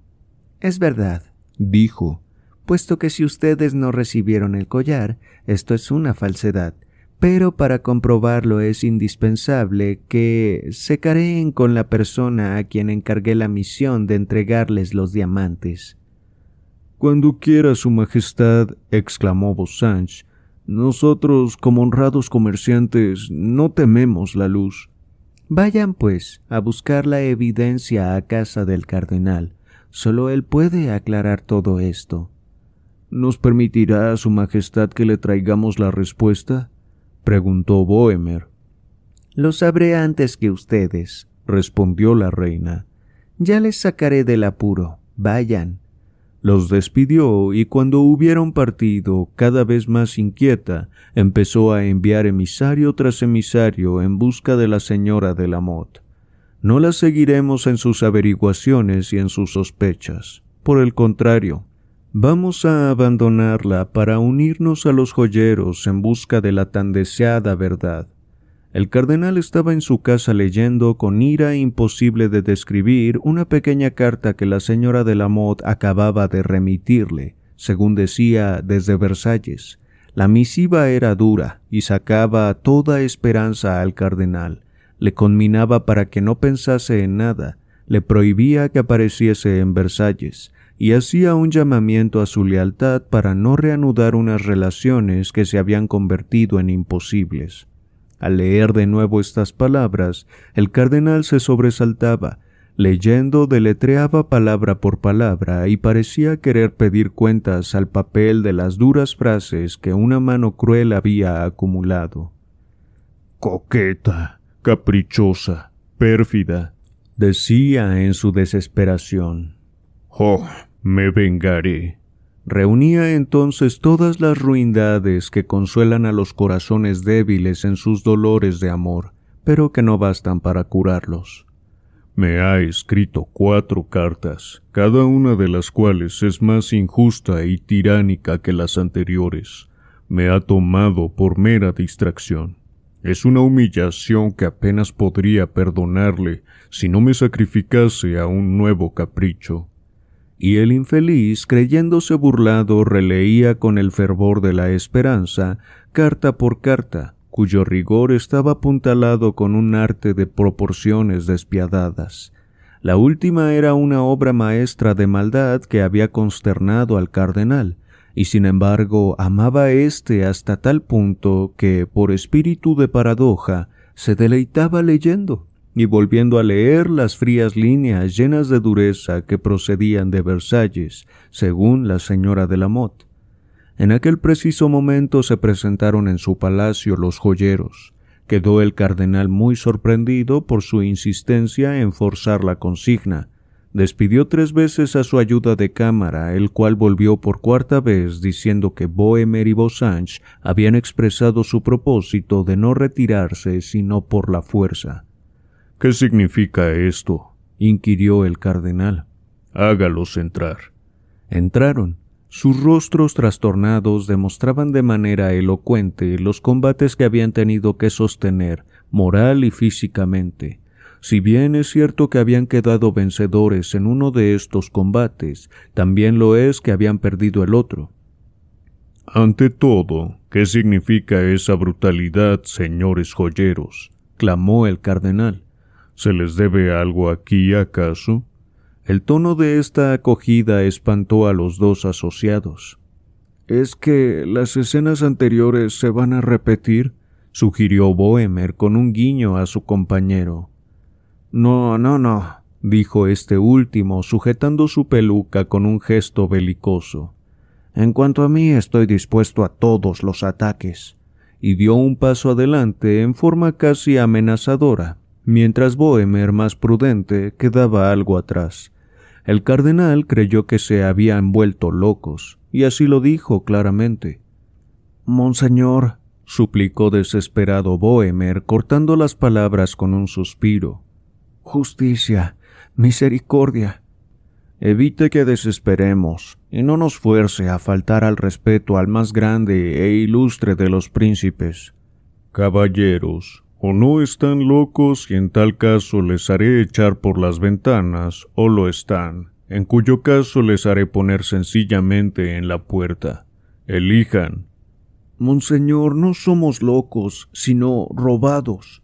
Es verdad, dijo puesto que si ustedes no recibieron el collar, esto es una falsedad, pero para comprobarlo es indispensable que se careen con la persona a quien encargué la misión de entregarles los diamantes. Cuando quiera su majestad, exclamó Bossange, nosotros, como honrados comerciantes, no tememos la luz. Vayan, pues, a buscar la evidencia a casa del cardenal. Solo él puede aclarar todo esto. ¿Nos permitirá a Su Majestad que le traigamos la respuesta? preguntó Boemer. Lo sabré antes que ustedes, respondió la reina. Ya les sacaré del apuro. Vayan. Los despidió y cuando hubieron partido, cada vez más inquieta, empezó a enviar emisario tras emisario en busca de la señora de la No la seguiremos en sus averiguaciones y en sus sospechas. Por el contrario, Vamos a abandonarla para unirnos a los joyeros en busca de la tan deseada verdad. El cardenal estaba en su casa leyendo con ira imposible de describir una pequeña carta que la señora de la Motte acababa de remitirle, según decía desde Versalles. La misiva era dura y sacaba toda esperanza al cardenal. Le conminaba para que no pensase en nada, le prohibía que apareciese en Versalles, y hacía un llamamiento a su lealtad para no reanudar unas relaciones que se habían convertido en imposibles. Al leer de nuevo estas palabras, el cardenal se sobresaltaba, leyendo deletreaba palabra por palabra y parecía querer pedir cuentas al papel de las duras frases que una mano cruel había acumulado. Coqueta, caprichosa, pérfida, decía en su desesperación. Oh, me vengaré. Reunía entonces todas las ruindades que consuelan a los corazones débiles en sus dolores de amor, pero que no bastan para curarlos. Me ha escrito cuatro cartas, cada una de las cuales es más injusta y tiránica que las anteriores. Me ha tomado por mera distracción. Es una humillación que apenas podría perdonarle si no me sacrificase a un nuevo capricho y el infeliz, creyéndose burlado, releía con el fervor de la esperanza, carta por carta, cuyo rigor estaba apuntalado con un arte de proporciones despiadadas. La última era una obra maestra de maldad que había consternado al cardenal, y sin embargo amaba a éste hasta tal punto que, por espíritu de paradoja, se deleitaba leyendo y volviendo a leer las frías líneas llenas de dureza que procedían de Versalles, según la señora de la Lamotte. En aquel preciso momento se presentaron en su palacio los joyeros. Quedó el cardenal muy sorprendido por su insistencia en forzar la consigna. Despidió tres veces a su ayuda de cámara, el cual volvió por cuarta vez diciendo que Bohemer y Bossange habían expresado su propósito de no retirarse sino por la fuerza. ¿Qué significa esto? inquirió el cardenal. Hágalos entrar. Entraron. Sus rostros trastornados demostraban de manera elocuente los combates que habían tenido que sostener, moral y físicamente. Si bien es cierto que habían quedado vencedores en uno de estos combates, también lo es que habían perdido el otro. Ante todo, ¿qué significa esa brutalidad, señores joyeros? clamó el cardenal. ¿Se les debe algo aquí acaso? El tono de esta acogida espantó a los dos asociados. Es que las escenas anteriores se van a repetir, sugirió Boemer con un guiño a su compañero. No, no, no, dijo este último, sujetando su peluca con un gesto belicoso. En cuanto a mí, estoy dispuesto a todos los ataques. Y dio un paso adelante en forma casi amenazadora mientras Bohemer, más prudente, quedaba algo atrás. El cardenal creyó que se habían vuelto locos, y así lo dijo claramente. Monseñor, suplicó desesperado Bohemer cortando las palabras con un suspiro. Justicia, misericordia. Evite que desesperemos, y no nos fuerce a faltar al respeto al más grande e ilustre de los príncipes. Caballeros, o no están locos y en tal caso les haré echar por las ventanas, o lo están, en cuyo caso les haré poner sencillamente en la puerta. Elijan. Monseñor, no somos locos, sino robados.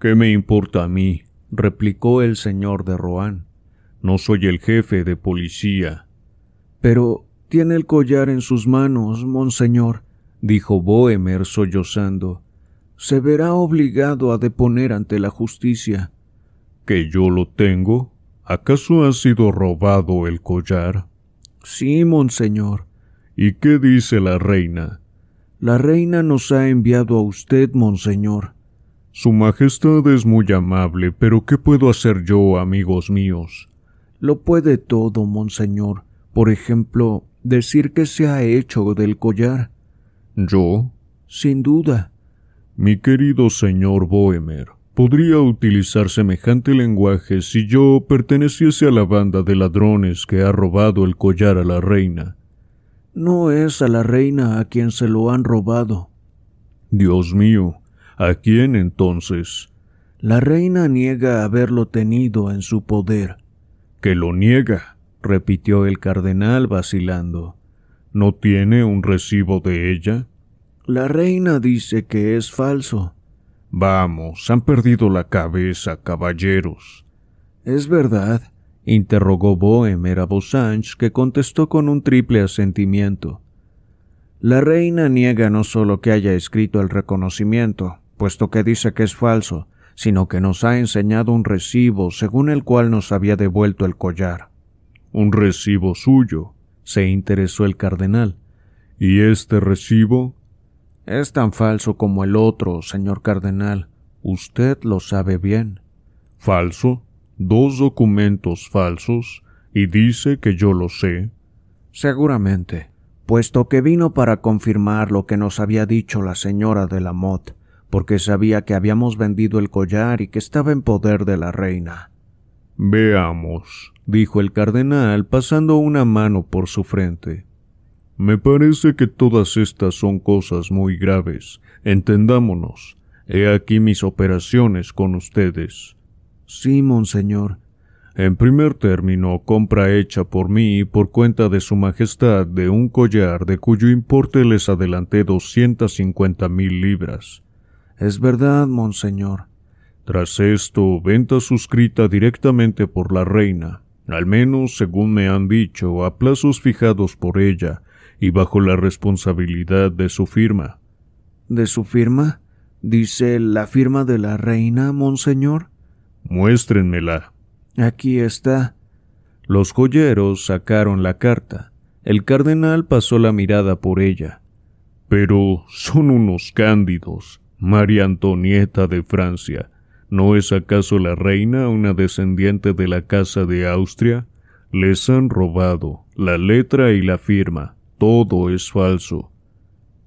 ¿Qué me importa a mí? replicó el señor de Rohan. No soy el jefe de policía. Pero tiene el collar en sus manos, monseñor, dijo Boemer sollozando se verá obligado a deponer ante la justicia. ¿Que yo lo tengo? ¿Acaso ha sido robado el collar? Sí, monseñor. ¿Y qué dice la reina? La reina nos ha enviado a usted, monseñor. Su Majestad es muy amable, pero ¿qué puedo hacer yo, amigos míos? Lo puede todo, monseñor. Por ejemplo, decir que se ha hecho del collar. ¿Yo? Sin duda. Mi querido señor Boemer, podría utilizar semejante lenguaje si yo perteneciese a la banda de ladrones que ha robado el collar a la reina. No es a la reina a quien se lo han robado. Dios mío, ¿a quién entonces? La reina niega haberlo tenido en su poder. Que lo niega, repitió el cardenal vacilando. ¿No tiene un recibo de ella? La reina dice que es falso. Vamos, han perdido la cabeza, caballeros. Es verdad, interrogó Boemer a que contestó con un triple asentimiento. La reina niega no solo que haya escrito el reconocimiento, puesto que dice que es falso, sino que nos ha enseñado un recibo según el cual nos había devuelto el collar. Un recibo suyo, se interesó el cardenal. ¿Y este recibo? Es tan falso como el otro, señor cardenal. Usted lo sabe bien. ¿Falso? ¿Dos documentos falsos? ¿Y dice que yo lo sé? Seguramente, puesto que vino para confirmar lo que nos había dicho la señora de la porque sabía que habíamos vendido el collar y que estaba en poder de la reina. Veamos, dijo el cardenal, pasando una mano por su frente. Me parece que todas estas son cosas muy graves. Entendámonos. He aquí mis operaciones con ustedes. Sí, monseñor. En primer término, compra hecha por mí por cuenta de su majestad de un collar de cuyo importe les adelanté doscientas cincuenta mil libras. Es verdad, monseñor. Tras esto, venta suscrita directamente por la reina, al menos según me han dicho, a plazos fijados por ella, y bajo la responsabilidad de su firma. ¿De su firma? Dice la firma de la reina, monseñor. Muéstrenmela. Aquí está. Los joyeros sacaron la carta. El cardenal pasó la mirada por ella. Pero son unos cándidos. María Antonieta de Francia. ¿No es acaso la reina una descendiente de la Casa de Austria? Les han robado la letra y la firma todo es falso.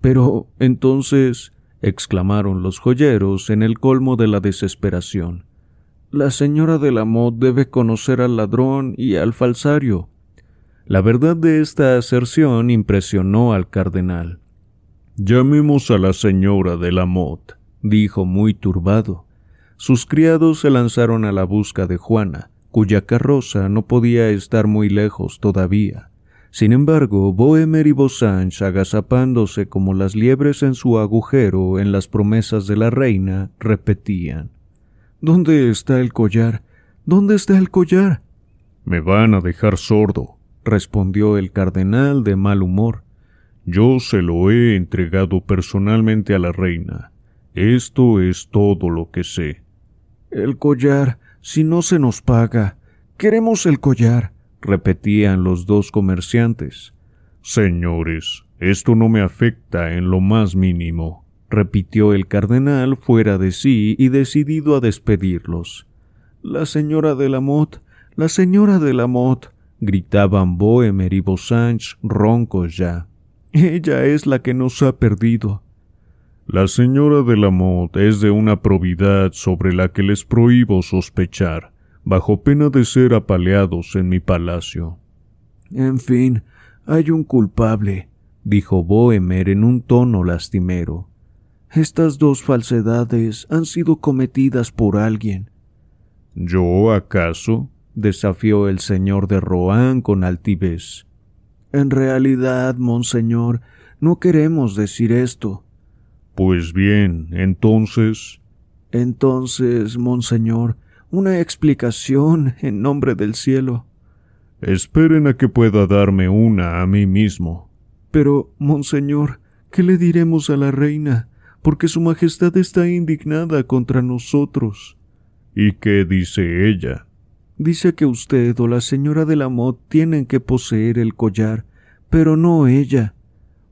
Pero entonces, exclamaron los joyeros en el colmo de la desesperación. La señora de la Lamotte debe conocer al ladrón y al falsario. La verdad de esta aserción impresionó al cardenal. Llamemos a la señora de la Lamotte, dijo muy turbado. Sus criados se lanzaron a la busca de Juana, cuya carroza no podía estar muy lejos todavía. Sin embargo, Boemer y Bozánch, agazapándose como las liebres en su agujero en las promesas de la reina, repetían: ¿Dónde está el collar? ¿Dónde está el collar? Me van a dejar sordo, respondió el cardenal de mal humor. Yo se lo he entregado personalmente a la reina. Esto es todo lo que sé. El collar, si no se nos paga. Queremos el collar repetían los dos comerciantes. Señores, esto no me afecta en lo más mínimo, repitió el cardenal fuera de sí y decidido a despedirlos. La señora de la Motte, la señora de la Motte, gritaban Boemer y Bossange roncos ya. Ella es la que nos ha perdido. La señora de la Motte es de una probidad sobre la que les prohíbo sospechar, bajo pena de ser apaleados en mi palacio. En fin, hay un culpable, dijo Bohemer en un tono lastimero. Estas dos falsedades han sido cometidas por alguien. ¿Yo acaso? desafió el señor de Rohan con altivez. En realidad, monseñor, no queremos decir esto. Pues bien, entonces. Entonces, monseñor, una explicación en nombre del cielo. Esperen a que pueda darme una a mí mismo. Pero, Monseñor, ¿qué le diremos a la reina? Porque Su Majestad está indignada contra nosotros. ¿Y qué dice ella? Dice que usted o la señora de la mot tienen que poseer el collar, pero no ella.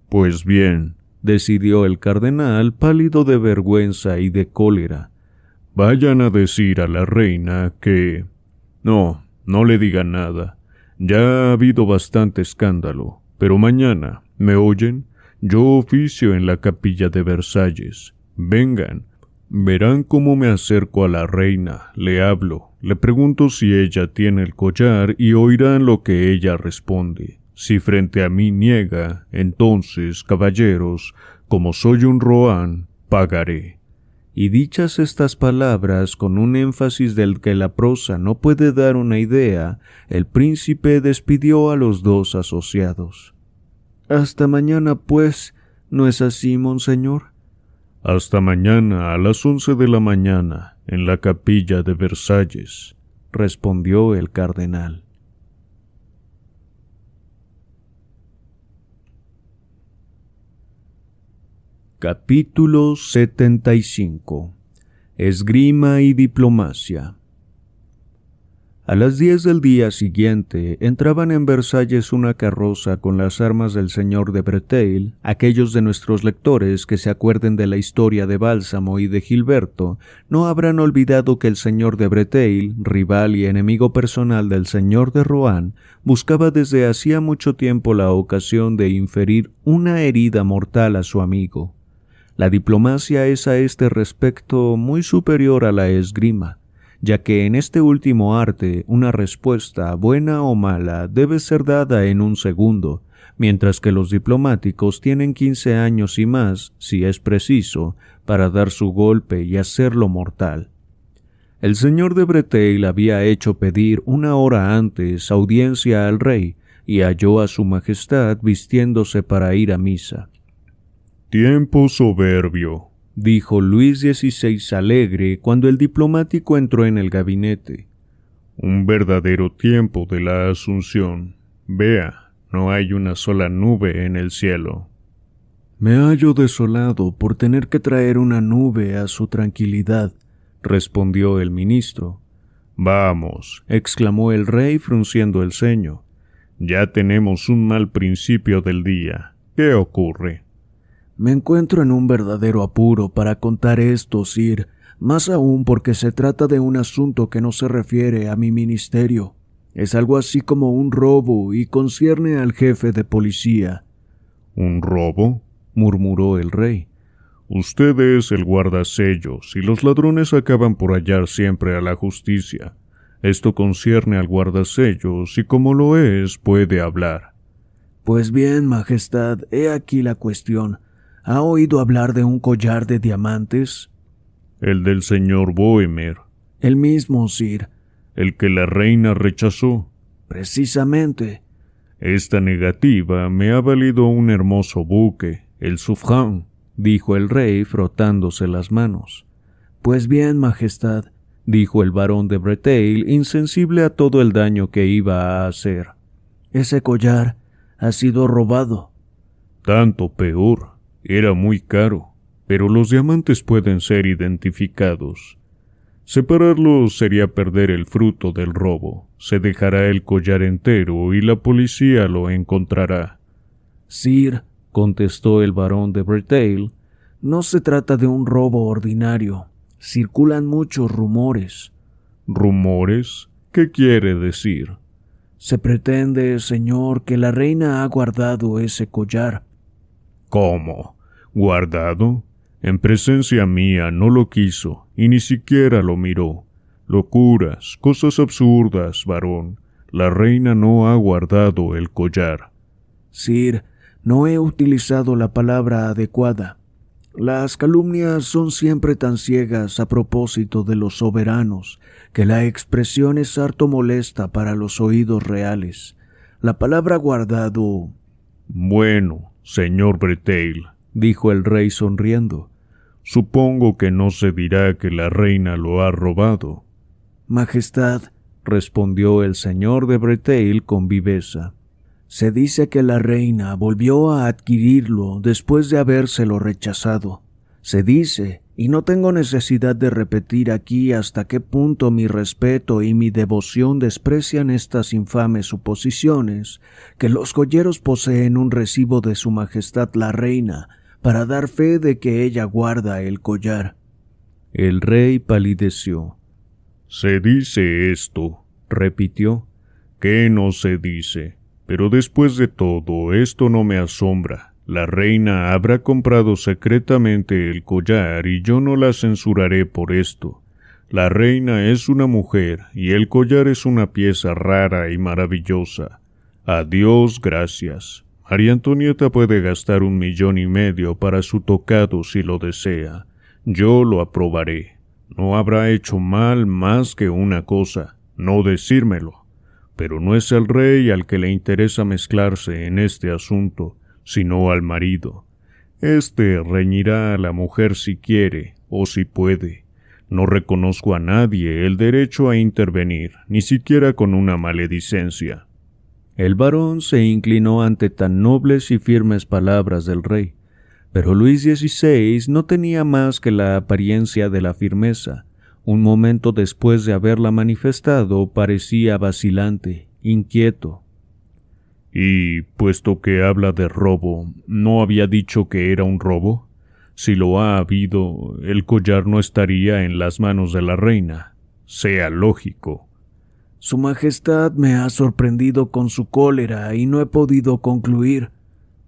Pues bien, decidió el cardenal, pálido de vergüenza y de cólera. Vayan a decir a la reina que... No, no le digan nada. Ya ha habido bastante escándalo, pero mañana, ¿me oyen? Yo oficio en la capilla de Versalles. Vengan, verán cómo me acerco a la reina, le hablo, le pregunto si ella tiene el collar y oirán lo que ella responde. Si frente a mí niega, entonces, caballeros, como soy un roán, pagaré. Y dichas estas palabras con un énfasis del que la prosa no puede dar una idea, el príncipe despidió a los dos asociados. Hasta mañana, pues, ¿no es así, monseñor? Hasta mañana, a las once de la mañana, en la capilla de Versalles, respondió el cardenal. Capítulo 75 Esgrima y diplomacia A las diez del día siguiente entraban en Versalles una carroza con las armas del señor de breteuil Aquellos de nuestros lectores que se acuerden de la historia de Bálsamo y de Gilberto no habrán olvidado que el señor de breteuil rival y enemigo personal del señor de Rohan, buscaba desde hacía mucho tiempo la ocasión de inferir una herida mortal a su amigo. La diplomacia es a este respecto muy superior a la esgrima, ya que en este último arte una respuesta, buena o mala, debe ser dada en un segundo, mientras que los diplomáticos tienen quince años y más, si es preciso, para dar su golpe y hacerlo mortal. El señor de Bretel había hecho pedir una hora antes audiencia al rey y halló a su majestad vistiéndose para ir a misa. Tiempo soberbio, dijo Luis XVI alegre cuando el diplomático entró en el gabinete. Un verdadero tiempo de la Asunción. Vea, no hay una sola nube en el cielo. Me hallo desolado por tener que traer una nube a su tranquilidad, respondió el ministro. Vamos, exclamó el rey frunciendo el ceño. Ya tenemos un mal principio del día. ¿Qué ocurre? Me encuentro en un verdadero apuro para contar esto, Sir, más aún porque se trata de un asunto que no se refiere a mi ministerio. Es algo así como un robo y concierne al jefe de policía. ¿Un robo? murmuró el rey. Usted es el guardasellos y los ladrones acaban por hallar siempre a la justicia. Esto concierne al guardasellos y como lo es puede hablar. Pues bien, Majestad, he aquí la cuestión. ¿Ha oído hablar de un collar de diamantes? El del señor Bohemer, El mismo, Sir. El que la reina rechazó. Precisamente. Esta negativa me ha valido un hermoso buque, el Sufran, dijo el rey frotándose las manos. Pues bien, Majestad, dijo el barón de Bretail, insensible a todo el daño que iba a hacer. Ese collar ha sido robado. Tanto peor, era muy caro, pero los diamantes pueden ser identificados. Separarlos sería perder el fruto del robo. Se dejará el collar entero y la policía lo encontrará. Sir, contestó el barón de Bretail, no se trata de un robo ordinario. Circulan muchos rumores. ¿Rumores? ¿Qué quiere decir? Se pretende, señor, que la reina ha guardado ese collar ¿Cómo? ¿Guardado? En presencia mía no lo quiso, y ni siquiera lo miró. Locuras, cosas absurdas, varón. La reina no ha guardado el collar. Sir, no he utilizado la palabra adecuada. Las calumnias son siempre tan ciegas a propósito de los soberanos, que la expresión es harto molesta para los oídos reales. La palabra guardado. Bueno, Señor Bretail, dijo el rey sonriendo, supongo que no se dirá que la reina lo ha robado. Majestad, respondió el señor de Bretail con viveza. Se dice que la reina volvió a adquirirlo después de habérselo rechazado. Se dice y no tengo necesidad de repetir aquí hasta qué punto mi respeto y mi devoción desprecian estas infames suposiciones, que los colleros poseen un recibo de Su Majestad la Reina, para dar fe de que ella guarda el collar. El rey palideció. Se dice esto, repitió. que no se dice? Pero después de todo, esto no me asombra. La reina habrá comprado secretamente el collar y yo no la censuraré por esto. La reina es una mujer y el collar es una pieza rara y maravillosa. Adiós, gracias. María Antonieta puede gastar un millón y medio para su tocado si lo desea. Yo lo aprobaré. No habrá hecho mal más que una cosa, no decírmelo. Pero no es el rey al que le interesa mezclarse en este asunto sino al marido. Este reñirá a la mujer si quiere o si puede. No reconozco a nadie el derecho a intervenir, ni siquiera con una maledicencia. El varón se inclinó ante tan nobles y firmes palabras del rey, pero Luis XVI no tenía más que la apariencia de la firmeza. Un momento después de haberla manifestado parecía vacilante, inquieto, y puesto que habla de robo, ¿no había dicho que era un robo? Si lo ha habido, el collar no estaría en las manos de la reina. Sea lógico. Su Majestad me ha sorprendido con su cólera y no he podido concluir.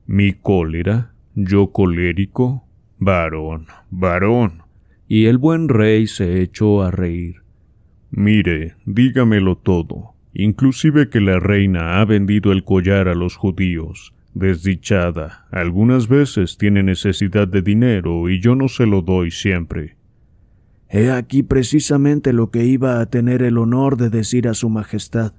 ¿Mi cólera? ¿Yo colérico? Varón, varón. Y el buen rey se echó a reír. Mire, dígamelo todo inclusive que la reina ha vendido el collar a los judíos. Desdichada, algunas veces tiene necesidad de dinero y yo no se lo doy siempre. He aquí precisamente lo que iba a tener el honor de decir a su Majestad.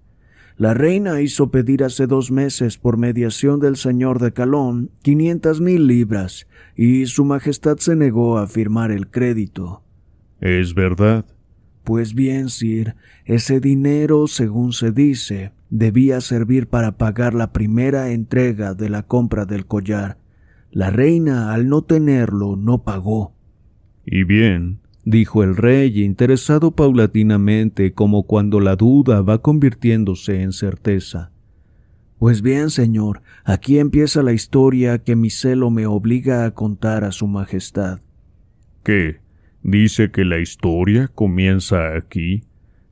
La reina hizo pedir hace dos meses, por mediación del señor de Calón, quinientas mil libras, y su Majestad se negó a firmar el crédito. Es verdad. Pues bien, Sir, ese dinero, según se dice, debía servir para pagar la primera entrega de la compra del collar. La reina, al no tenerlo, no pagó. Y bien, dijo el rey, interesado paulatinamente como cuando la duda va convirtiéndose en certeza. Pues bien, señor, aquí empieza la historia que mi celo me obliga a contar a su Majestad. ¿Qué? Dice que la historia comienza aquí.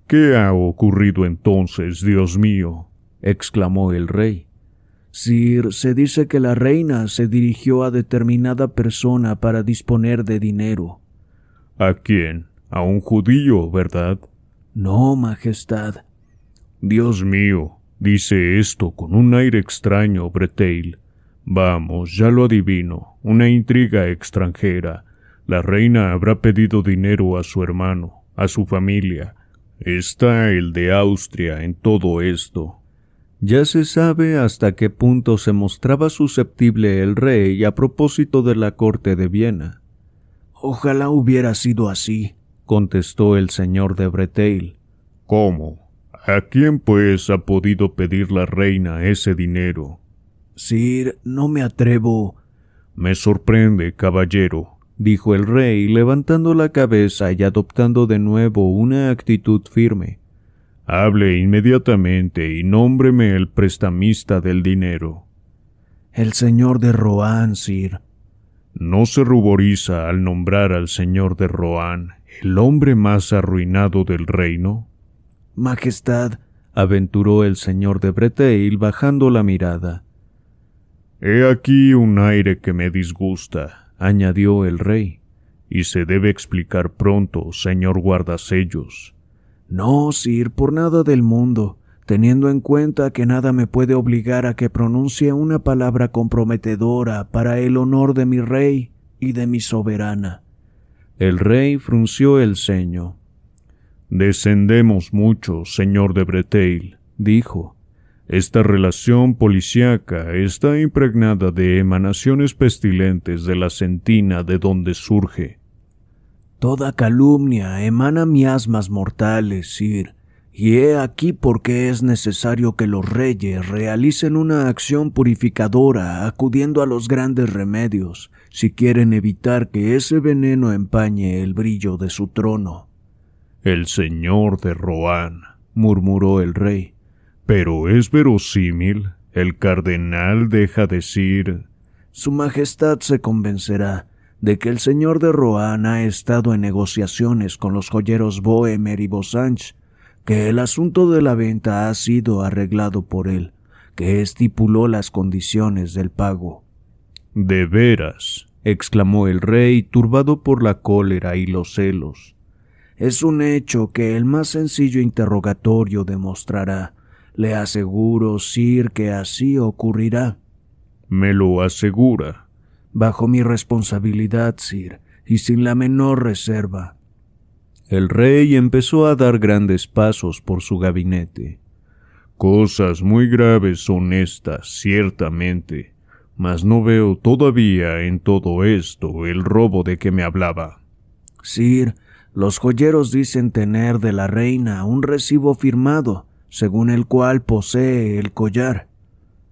¿Qué ha ocurrido entonces, Dios mío? exclamó el rey. Sir, se dice que la reina se dirigió a determinada persona para disponer de dinero. ¿A quién? A un judío, ¿verdad? No, Majestad. Dios mío, dice esto con un aire extraño, Breteil. Vamos, ya lo adivino, una intriga extranjera la reina habrá pedido dinero a su hermano, a su familia. Está el de Austria en todo esto. Ya se sabe hasta qué punto se mostraba susceptible el rey a propósito de la corte de Viena. Ojalá hubiera sido así, contestó el señor de Bretail. ¿Cómo? ¿A quién pues ha podido pedir la reina ese dinero? Sir, no me atrevo. Me sorprende, caballero, dijo el rey, levantando la cabeza y adoptando de nuevo una actitud firme. Hable inmediatamente y nómbreme el prestamista del dinero. El señor de Rohan, sir. No se ruboriza al nombrar al señor de Rohan, el hombre más arruinado del reino. Majestad, aventuró el señor de Breteil bajando la mirada. He aquí un aire que me disgusta añadió el rey. Y se debe explicar pronto, señor guardasellos. No, Sir, por nada del mundo, teniendo en cuenta que nada me puede obligar a que pronuncie una palabra comprometedora para el honor de mi rey y de mi soberana. El rey frunció el ceño. Descendemos mucho, señor de Breteil, dijo. Esta relación policíaca está impregnada de emanaciones pestilentes de la sentina de donde surge. Toda calumnia emana miasmas mortales, Sir, y he aquí porque es necesario que los reyes realicen una acción purificadora acudiendo a los grandes remedios, si quieren evitar que ese veneno empañe el brillo de su trono. El señor de Rohan, murmuró el rey, pero es verosímil. El cardenal deja decir Su Majestad se convencerá de que el señor de Rohan ha estado en negociaciones con los joyeros Boemer y Bosanch, que el asunto de la venta ha sido arreglado por él, que estipuló las condiciones del pago. De veras, exclamó el rey, turbado por la cólera y los celos. Es un hecho que el más sencillo interrogatorio demostrará le aseguro, Sir, que así ocurrirá. Me lo asegura. Bajo mi responsabilidad, Sir, y sin la menor reserva. El rey empezó a dar grandes pasos por su gabinete. Cosas muy graves son estas, ciertamente, mas no veo todavía en todo esto el robo de que me hablaba. Sir, los joyeros dicen tener de la reina un recibo firmado, según el cual posee el collar.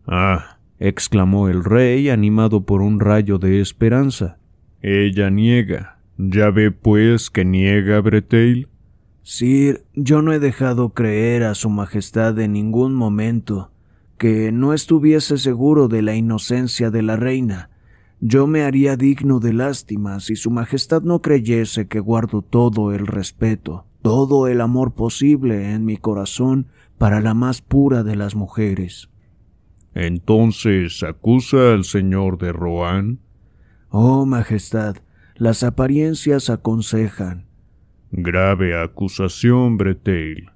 Ah, exclamó el rey, animado por un rayo de esperanza. Ella niega. Ya ve, pues, que niega Bretail. Sir, yo no he dejado creer a su Majestad en ningún momento que no estuviese seguro de la inocencia de la reina. Yo me haría digno de lástima si su Majestad no creyese que guardo todo el respeto, todo el amor posible en mi corazón para la más pura de las mujeres. Entonces acusa al señor de Rohan. Oh, Majestad, las apariencias aconsejan. Grave acusación, Bretel.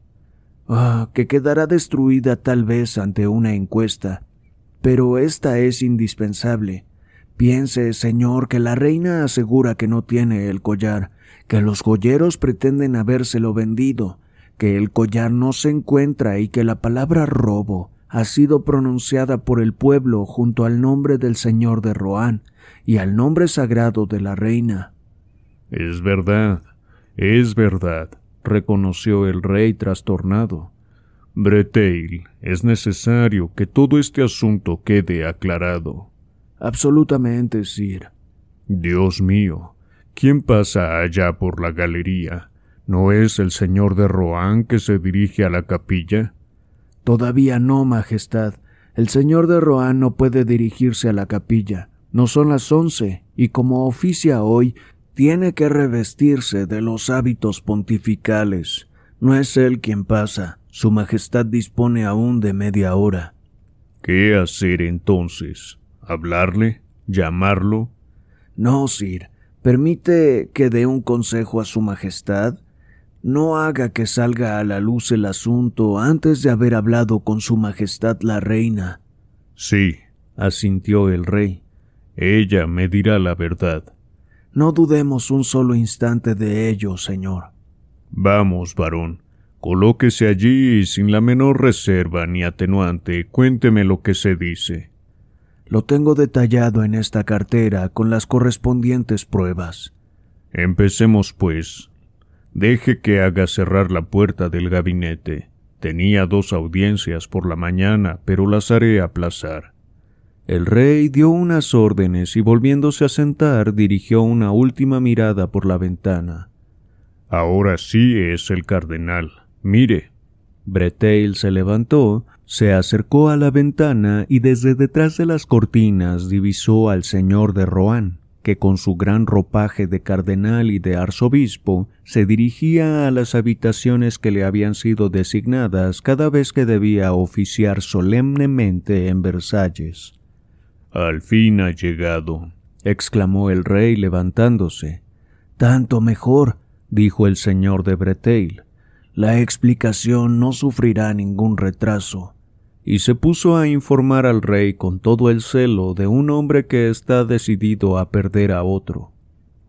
Ah, que quedará destruida tal vez ante una encuesta. Pero esta es indispensable. Piense, señor, que la reina asegura que no tiene el collar, que los joyeros pretenden habérselo vendido, que el collar no se encuentra y que la palabra robo ha sido pronunciada por el pueblo junto al nombre del señor de Rohan y al nombre sagrado de la reina. Es verdad, es verdad, reconoció el rey trastornado. Bretail, es necesario que todo este asunto quede aclarado. Absolutamente, Sir. Dios mío, ¿quién pasa allá por la galería? ¿No es el señor de Rohan que se dirige a la capilla? Todavía no, Majestad. El señor de Rohan no puede dirigirse a la capilla. No son las once, y como oficia hoy, tiene que revestirse de los hábitos pontificales. No es él quien pasa. Su Majestad dispone aún de media hora. ¿Qué hacer entonces? ¿Hablarle? ¿Llamarlo? No, Sir. Permite que dé un consejo a Su Majestad no haga que salga a la luz el asunto antes de haber hablado con Su Majestad la Reina. Sí, asintió el rey. Ella me dirá la verdad. No dudemos un solo instante de ello, señor. Vamos, varón. Colóquese allí y sin la menor reserva ni atenuante, cuénteme lo que se dice. Lo tengo detallado en esta cartera con las correspondientes pruebas. Empecemos, pues, Deje que haga cerrar la puerta del gabinete. Tenía dos audiencias por la mañana, pero las haré aplazar. El rey dio unas órdenes y volviéndose a sentar dirigió una última mirada por la ventana. Ahora sí es el cardenal. Mire. Bretail se levantó, se acercó a la ventana y desde detrás de las cortinas divisó al señor de Rohan que con su gran ropaje de cardenal y de arzobispo se dirigía a las habitaciones que le habían sido designadas cada vez que debía oficiar solemnemente en Versalles. Al fin ha llegado, exclamó el rey levantándose. Tanto mejor, dijo el señor de Breteil. La explicación no sufrirá ningún retraso y se puso a informar al rey con todo el celo de un hombre que está decidido a perder a otro.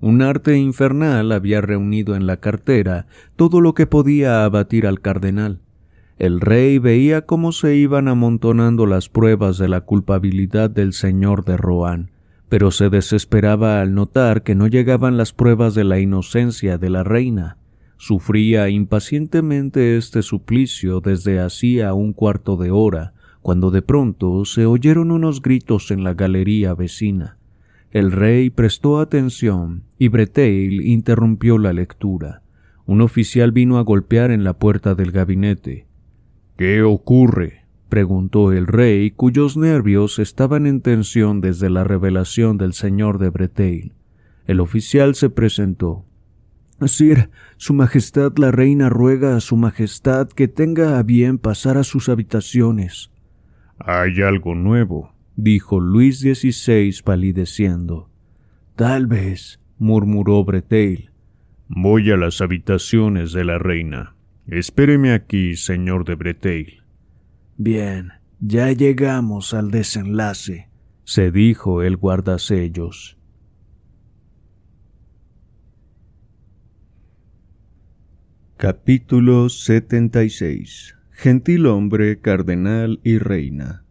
Un arte infernal había reunido en la cartera todo lo que podía abatir al cardenal. El rey veía cómo se iban amontonando las pruebas de la culpabilidad del señor de Rohan, pero se desesperaba al notar que no llegaban las pruebas de la inocencia de la reina. Sufría impacientemente este suplicio desde hacía un cuarto de hora, cuando de pronto se oyeron unos gritos en la galería vecina. El rey prestó atención y Bretail interrumpió la lectura. Un oficial vino a golpear en la puerta del gabinete. ¿Qué ocurre? preguntó el rey, cuyos nervios estaban en tensión desde la revelación del señor de Bretail. El oficial se presentó. Sir, Su Majestad la Reina ruega a Su Majestad que tenga a bien pasar a sus habitaciones. Hay algo nuevo, dijo Luis XVI palideciendo. Tal vez, murmuró Breteil. Voy a las habitaciones de la reina. Espéreme aquí, señor de Breteil. Bien, ya llegamos al desenlace, se dijo el guardasellos. Capítulo 76 Gentil hombre, cardenal y reina.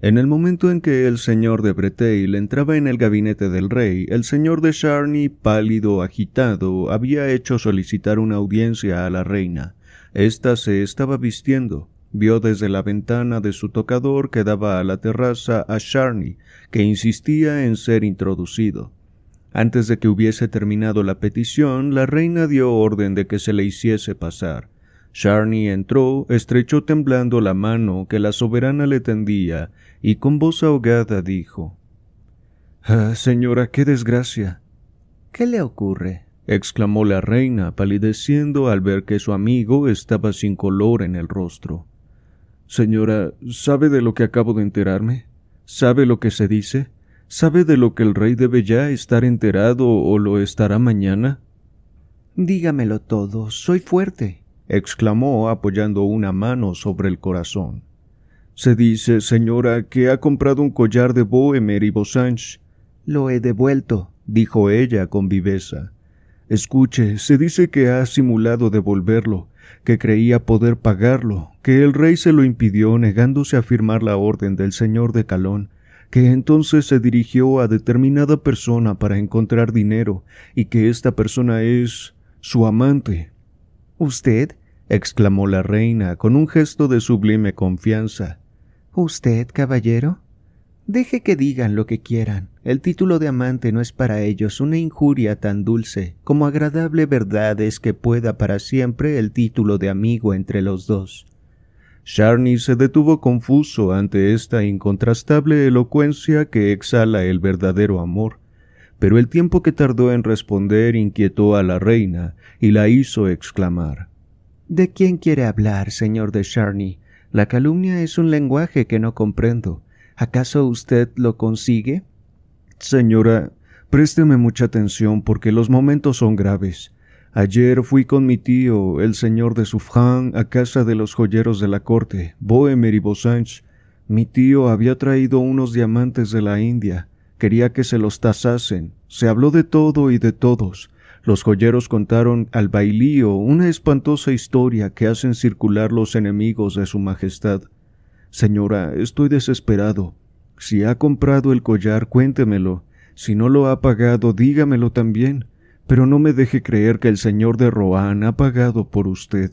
En el momento en que el señor de Breteil entraba en el gabinete del rey, el señor de Charny, pálido, agitado, había hecho solicitar una audiencia a la reina. Esta se estaba vistiendo. Vio desde la ventana de su tocador que daba a la terraza a Charny, que insistía en ser introducido. Antes de que hubiese terminado la petición, la reina dio orden de que se le hiciese pasar. Charney entró, estrechó temblando la mano que la soberana le tendía, y con voz ahogada dijo Ah, señora, qué desgracia. ¿Qué le ocurre? exclamó la reina, palideciendo al ver que su amigo estaba sin color en el rostro. Señora, ¿sabe de lo que acabo de enterarme? ¿Sabe lo que se dice? ¿Sabe de lo que el rey debe ya estar enterado o lo estará mañana? Dígamelo todo, soy fuerte, exclamó apoyando una mano sobre el corazón. Se dice, señora, que ha comprado un collar de Bohemer y Bosange. Lo he devuelto, dijo ella con viveza. Escuche, se dice que ha simulado devolverlo, que creía poder pagarlo, que el rey se lo impidió negándose a firmar la orden del señor de Calón, que entonces se dirigió a determinada persona para encontrar dinero y que esta persona es su amante. ¿Usted? exclamó la reina con un gesto de sublime confianza. ¿Usted, caballero? Deje que digan lo que quieran. El título de amante no es para ellos una injuria tan dulce como agradable verdad es que pueda para siempre el título de amigo entre los dos. Charney se detuvo confuso ante esta incontrastable elocuencia que exhala el verdadero amor, pero el tiempo que tardó en responder inquietó a la reina y la hizo exclamar. ¿De quién quiere hablar, señor de Charny? La calumnia es un lenguaje que no comprendo. ¿Acaso usted lo consigue? Señora, présteme mucha atención porque los momentos son graves. Ayer fui con mi tío, el señor de Sufjan, a casa de los joyeros de la corte, Boemer y Bosanch. Mi tío había traído unos diamantes de la India, quería que se los tasasen. Se habló de todo y de todos. Los joyeros contaron al bailío una espantosa historia que hacen circular los enemigos de su majestad. Señora, estoy desesperado. Si ha comprado el collar, cuéntemelo. Si no lo ha pagado, dígamelo también pero no me deje creer que el señor de Rohan ha pagado por usted.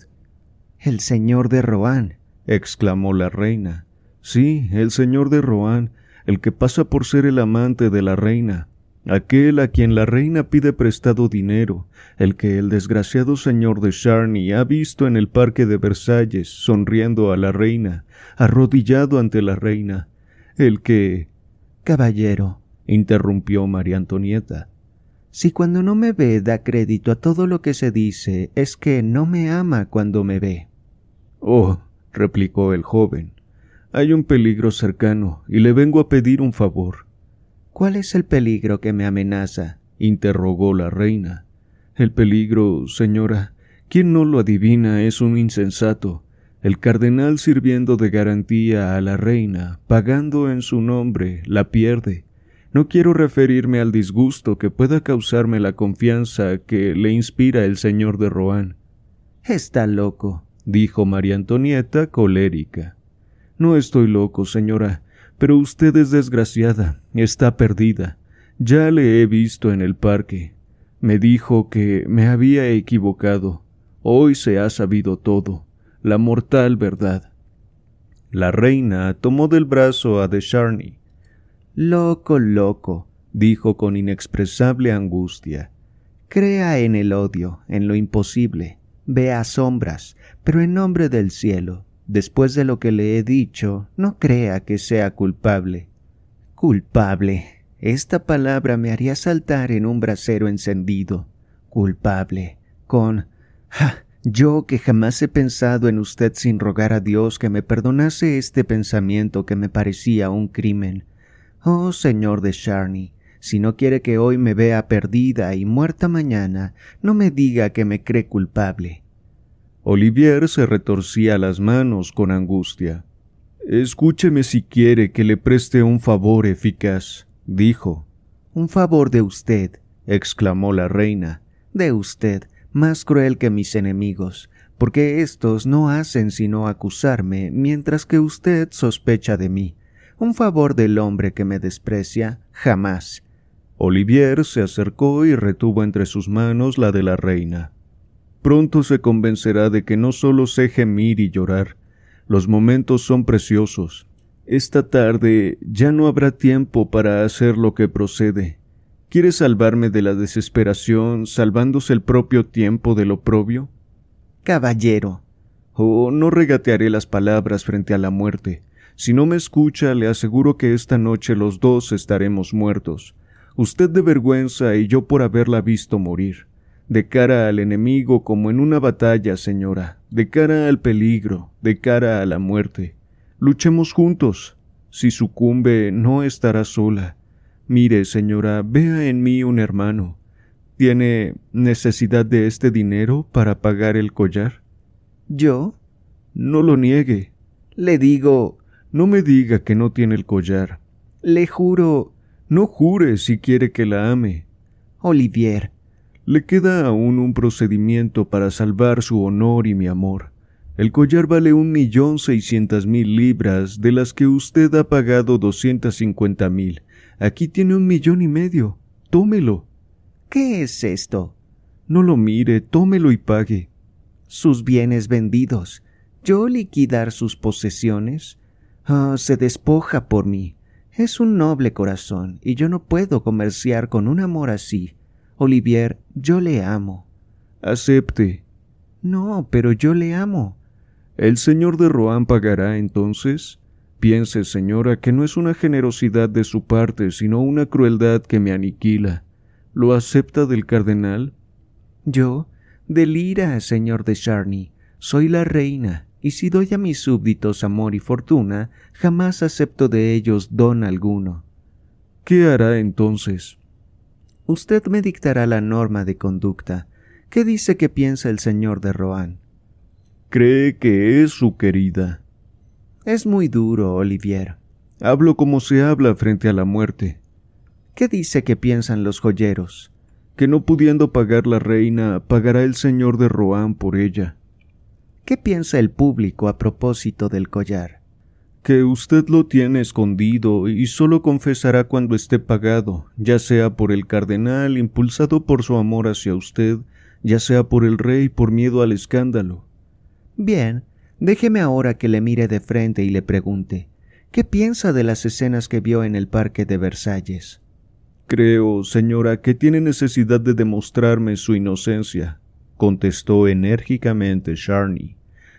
El señor de Rohan, exclamó la reina. Sí, el señor de Rohan, el que pasa por ser el amante de la reina, aquel a quien la reina pide prestado dinero, el que el desgraciado señor de Charny ha visto en el parque de Versalles sonriendo a la reina, arrodillado ante la reina, el que. Caballero, interrumpió María Antonieta, si cuando no me ve da crédito a todo lo que se dice, es que no me ama cuando me ve. Oh, replicó el joven, hay un peligro cercano y le vengo a pedir un favor. ¿Cuál es el peligro que me amenaza? interrogó la reina. El peligro, señora, quien no lo adivina es un insensato. El cardenal sirviendo de garantía a la reina, pagando en su nombre, la pierde. No quiero referirme al disgusto que pueda causarme la confianza que le inspira el señor de Rohan. Está loco, dijo María Antonieta colérica. No estoy loco, señora, pero usted es desgraciada, está perdida. Ya le he visto en el parque. Me dijo que me había equivocado. Hoy se ha sabido todo, la mortal verdad. La reina tomó del brazo a De Loco, loco, dijo con inexpresable angustia. Crea en el odio, en lo imposible. Vea sombras, pero en nombre del cielo, después de lo que le he dicho, no crea que sea culpable. Culpable. Esta palabra me haría saltar en un brasero encendido. Culpable. Con... ah, Yo que jamás he pensado en usted sin rogar a Dios que me perdonase este pensamiento que me parecía un crimen, Oh señor de Charny, si no quiere que hoy me vea perdida y muerta mañana, no me diga que me cree culpable. Olivier se retorcía las manos con angustia. Escúcheme si quiere que le preste un favor eficaz, dijo. Un favor de usted, exclamó la reina, de usted, más cruel que mis enemigos, porque éstos no hacen sino acusarme mientras que usted sospecha de mí un favor del hombre que me desprecia, jamás. Olivier se acercó y retuvo entre sus manos la de la reina. Pronto se convencerá de que no solo sé gemir y llorar, los momentos son preciosos. Esta tarde ya no habrá tiempo para hacer lo que procede. ¿Quieres salvarme de la desesperación salvándose el propio tiempo del oprobio? Caballero. Oh, no regatearé las palabras frente a la muerte. Si no me escucha, le aseguro que esta noche los dos estaremos muertos, usted de vergüenza y yo por haberla visto morir, de cara al enemigo como en una batalla, señora, de cara al peligro, de cara a la muerte. Luchemos juntos. Si sucumbe, no estará sola. Mire, señora, vea en mí un hermano. ¿Tiene necesidad de este dinero para pagar el collar? ¿Yo? No lo niegue. Le digo, no me diga que no tiene el collar. Le juro. No jure si quiere que la ame. Olivier. Le queda aún un procedimiento para salvar su honor y mi amor. El collar vale un millón seiscientas mil libras, de las que usted ha pagado doscientas cincuenta mil. Aquí tiene un millón y medio. Tómelo. ¿Qué es esto? No lo mire, tómelo y pague. Sus bienes vendidos. Yo liquidar sus posesiones. Ah, se despoja por mí. Es un noble corazón, y yo no puedo comerciar con un amor así. Olivier, yo le amo. Acepte. No, pero yo le amo. ¿El señor de Rohan pagará entonces? Piense, señora, que no es una generosidad de su parte, sino una crueldad que me aniquila. ¿Lo acepta del cardenal? Yo, delira, señor de Charny. Soy la reina y si doy a mis súbditos amor y fortuna, jamás acepto de ellos don alguno. ¿Qué hará entonces? Usted me dictará la norma de conducta. ¿Qué dice que piensa el señor de Rohan? Cree que es su querida. Es muy duro, Olivier. Hablo como se habla frente a la muerte. ¿Qué dice que piensan los joyeros? Que no pudiendo pagar la reina, pagará el señor de Rohan por ella. ¿Qué piensa el público a propósito del collar? Que usted lo tiene escondido y solo confesará cuando esté pagado, ya sea por el cardenal, impulsado por su amor hacia usted, ya sea por el rey, por miedo al escándalo. Bien, déjeme ahora que le mire de frente y le pregunte, ¿qué piensa de las escenas que vio en el parque de Versalles? Creo, señora, que tiene necesidad de demostrarme su inocencia, contestó enérgicamente Charny.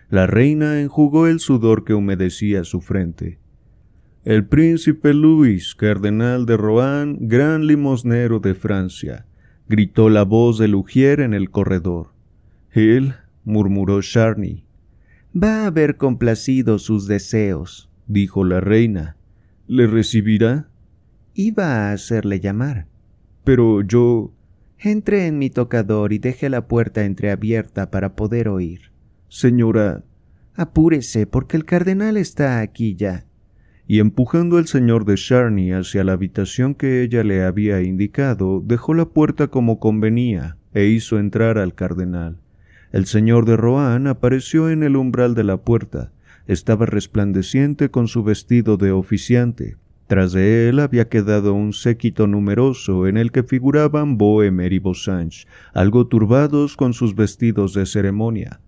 La reina enjugó el sudor que humedecía su frente. El príncipe Luis, cardenal de Rohan, gran limosnero de Francia, gritó la voz de Lugier en el corredor. Él, murmuró Charny— Va a haber complacido sus deseos, dijo la reina. ¿Le recibirá? Iba a hacerle llamar. Pero yo. «Entre en mi tocador y deje la puerta entreabierta para poder oír. Señora. Apúrese, porque el cardenal está aquí ya. Y empujando al señor de Charny hacia la habitación que ella le había indicado, dejó la puerta como convenía e hizo entrar al cardenal. El señor de Rohan apareció en el umbral de la puerta. Estaba resplandeciente con su vestido de oficiante, tras de él había quedado un séquito numeroso en el que figuraban Bohemer y Bossange, algo turbados con sus vestidos de ceremonia.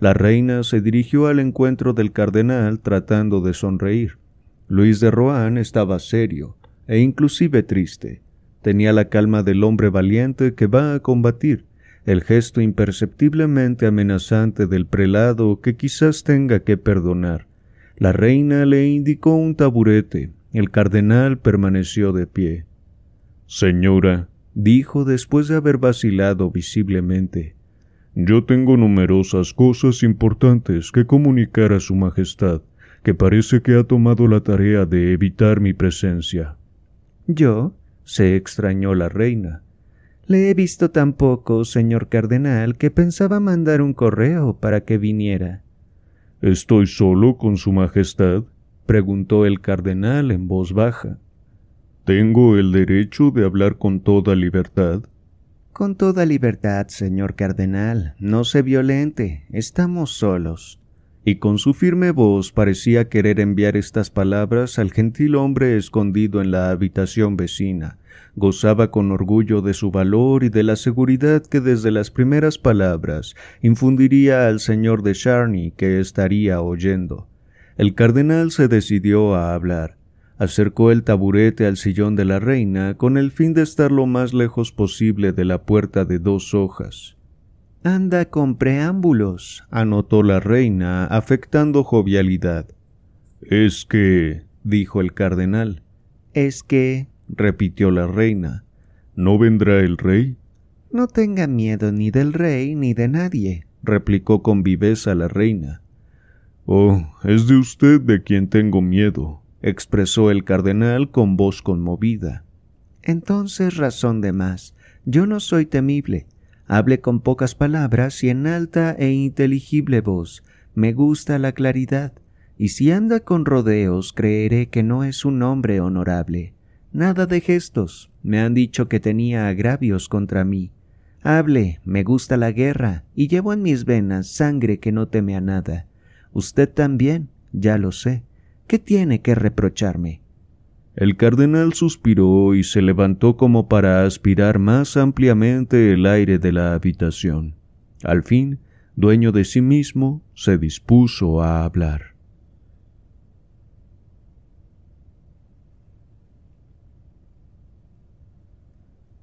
La reina se dirigió al encuentro del cardenal tratando de sonreír. Luis de Rohan estaba serio e inclusive triste. Tenía la calma del hombre valiente que va a combatir, el gesto imperceptiblemente amenazante del prelado que quizás tenga que perdonar. La reina le indicó un taburete el cardenal permaneció de pie. Señora, dijo después de haber vacilado visiblemente, yo tengo numerosas cosas importantes que comunicar a Su Majestad, que parece que ha tomado la tarea de evitar mi presencia. Yo, se extrañó la reina. Le he visto tan poco, señor cardenal, que pensaba mandar un correo para que viniera. ¿Estoy solo con Su Majestad? preguntó el cardenal en voz baja. ¿Tengo el derecho de hablar con toda libertad? Con toda libertad, señor cardenal. No se violente. Estamos solos. Y con su firme voz parecía querer enviar estas palabras al gentil hombre escondido en la habitación vecina. Gozaba con orgullo de su valor y de la seguridad que desde las primeras palabras infundiría al señor de Charny que estaría oyendo. El cardenal se decidió a hablar. Acercó el taburete al sillón de la reina con el fin de estar lo más lejos posible de la puerta de dos hojas. Anda con preámbulos, anotó la reina, afectando jovialidad. Es que, dijo el cardenal. Es que, repitió la reina. ¿No vendrá el rey? No tenga miedo ni del rey ni de nadie, replicó con viveza la reina. Oh, es de usted de quien tengo miedo, expresó el cardenal con voz conmovida. Entonces razón de más. Yo no soy temible. Hable con pocas palabras y en alta e inteligible voz. Me gusta la claridad. Y si anda con rodeos, creeré que no es un hombre honorable. Nada de gestos. Me han dicho que tenía agravios contra mí. Hable, me gusta la guerra, y llevo en mis venas sangre que no teme a nada. Usted también, ya lo sé. ¿Qué tiene que reprocharme? El cardenal suspiró y se levantó como para aspirar más ampliamente el aire de la habitación. Al fin, dueño de sí mismo, se dispuso a hablar.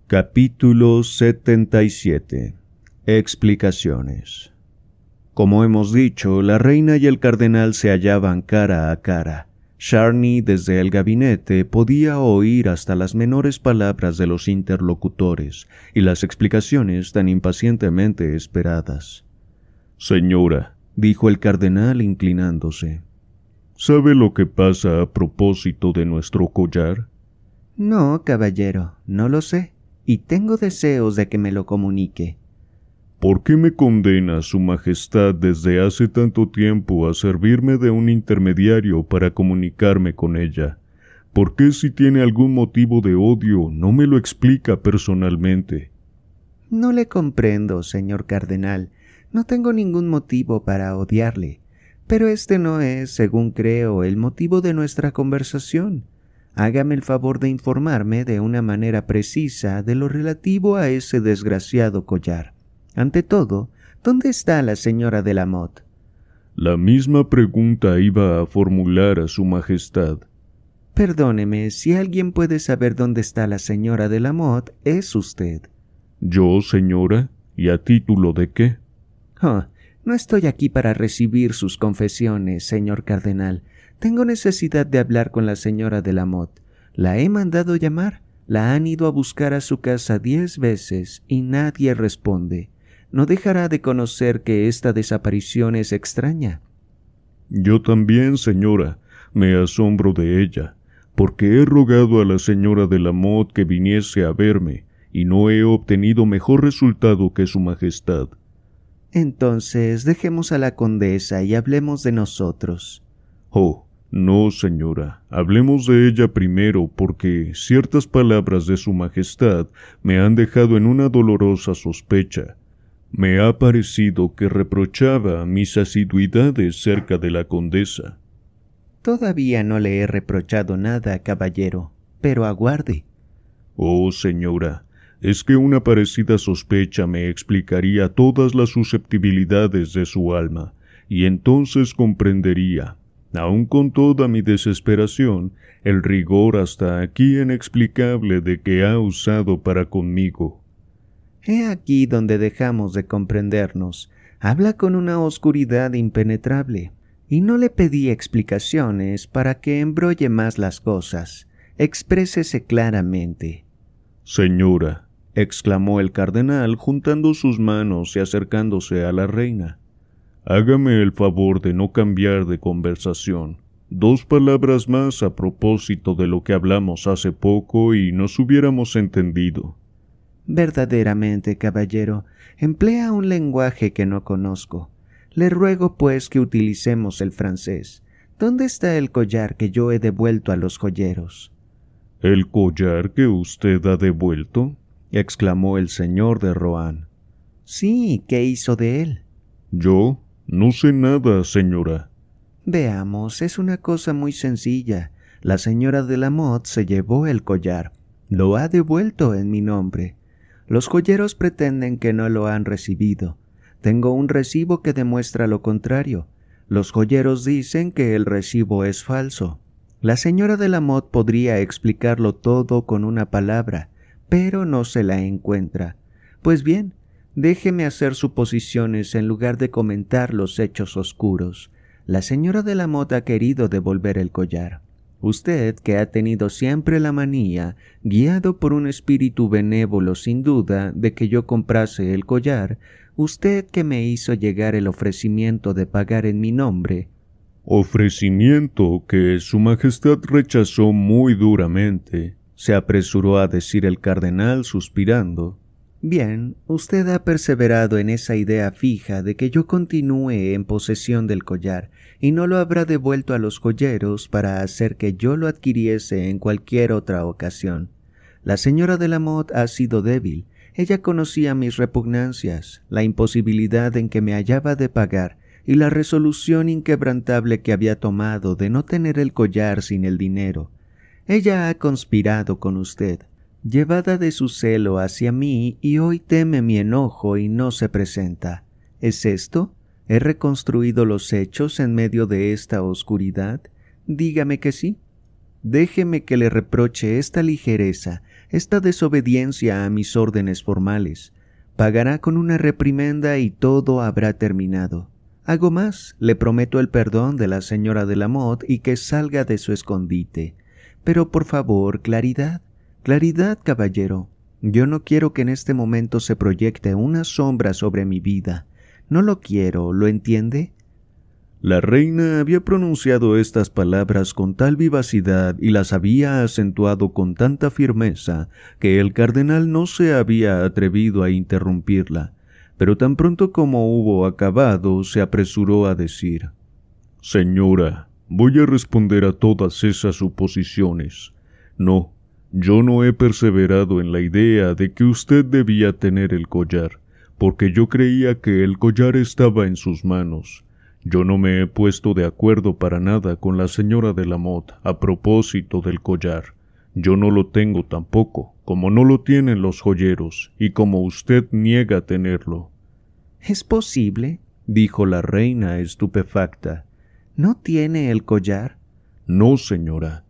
Capítulo 77 Explicaciones como hemos dicho, la reina y el cardenal se hallaban cara a cara. Charney desde el gabinete podía oír hasta las menores palabras de los interlocutores y las explicaciones tan impacientemente esperadas. Señora, dijo el cardenal inclinándose. ¿Sabe lo que pasa a propósito de nuestro collar? No, caballero, no lo sé, y tengo deseos de que me lo comunique. ¿Por qué me condena Su Majestad desde hace tanto tiempo a servirme de un intermediario para comunicarme con ella? ¿Por qué si tiene algún motivo de odio no me lo explica personalmente? No le comprendo, señor cardenal. No tengo ningún motivo para odiarle. Pero este no es, según creo, el motivo de nuestra conversación. Hágame el favor de informarme de una manera precisa de lo relativo a ese desgraciado collar. Ante todo, ¿dónde está la señora de Lamotte? La misma pregunta iba a formular a su Majestad. Perdóneme, si alguien puede saber dónde está la señora de Lamotte, es usted. ¿Yo, señora? ¿Y a título de qué? Ah, no estoy aquí para recibir sus confesiones, señor cardenal. Tengo necesidad de hablar con la señora de Lamotte. La he mandado llamar, la han ido a buscar a su casa diez veces y nadie responde no dejará de conocer que esta desaparición es extraña. Yo también, señora, me asombro de ella, porque he rogado a la señora de Lamotte que viniese a verme, y no he obtenido mejor resultado que su majestad. Entonces dejemos a la condesa y hablemos de nosotros. Oh, no, señora, hablemos de ella primero, porque ciertas palabras de su majestad me han dejado en una dolorosa sospecha me ha parecido que reprochaba mis asiduidades cerca de la condesa. Todavía no le he reprochado nada, caballero, pero aguarde. Oh, señora, es que una parecida sospecha me explicaría todas las susceptibilidades de su alma, y entonces comprendería, aun con toda mi desesperación, el rigor hasta aquí inexplicable de que ha usado para conmigo. He aquí donde dejamos de comprendernos. Habla con una oscuridad impenetrable. Y no le pedí explicaciones para que embrolle más las cosas. Exprésese claramente. Señora, exclamó el cardenal, juntando sus manos y acercándose a la reina. Hágame el favor de no cambiar de conversación. Dos palabras más a propósito de lo que hablamos hace poco y nos hubiéramos entendido. Verdaderamente, caballero, emplea un lenguaje que no conozco. Le ruego, pues, que utilicemos el francés. ¿Dónde está el collar que yo he devuelto a los joyeros? ¿El collar que usted ha devuelto? exclamó el señor de Roan. Sí, ¿qué hizo de él? Yo no sé nada, señora. Veamos, es una cosa muy sencilla. La señora de la Lamotte se llevó el collar. Lo ha devuelto en mi nombre. Los joyeros pretenden que no lo han recibido. Tengo un recibo que demuestra lo contrario. Los joyeros dicen que el recibo es falso. La señora de la Mot podría explicarlo todo con una palabra, pero no se la encuentra. Pues bien, déjeme hacer suposiciones en lugar de comentar los hechos oscuros. La señora de la Mot ha querido devolver el collar. Usted que ha tenido siempre la manía, guiado por un espíritu benévolo sin duda, de que yo comprase el collar, usted que me hizo llegar el ofrecimiento de pagar en mi nombre. Ofrecimiento que Su Majestad rechazó muy duramente, se apresuró a decir el cardenal suspirando. Bien, usted ha perseverado en esa idea fija de que yo continúe en posesión del collar, y no lo habrá devuelto a los joyeros para hacer que yo lo adquiriese en cualquier otra ocasión. La señora de Lamotte ha sido débil, ella conocía mis repugnancias, la imposibilidad en que me hallaba de pagar, y la resolución inquebrantable que había tomado de no tener el collar sin el dinero. Ella ha conspirado con usted, llevada de su celo hacia mí, y hoy teme mi enojo y no se presenta. ¿Es esto? ¿He reconstruido los hechos en medio de esta oscuridad? Dígame que sí. Déjeme que le reproche esta ligereza, esta desobediencia a mis órdenes formales. Pagará con una reprimenda y todo habrá terminado. Hago más, le prometo el perdón de la señora de la mod y que salga de su escondite. Pero por favor, claridad, Claridad, caballero, yo no quiero que en este momento se proyecte una sombra sobre mi vida. No lo quiero, ¿lo entiende? La reina había pronunciado estas palabras con tal vivacidad y las había acentuado con tanta firmeza que el cardenal no se había atrevido a interrumpirla, pero tan pronto como hubo acabado se apresuró a decir Señora, voy a responder a todas esas suposiciones. No, yo no he perseverado en la idea de que usted debía tener el collar, porque yo creía que el collar estaba en sus manos. Yo no me he puesto de acuerdo para nada con la señora de la Motte a propósito del collar. Yo no lo tengo tampoco, como no lo tienen los joyeros, y como usted niega tenerlo. ¿Es posible? dijo la reina estupefacta. ¿No tiene el collar? No, señora.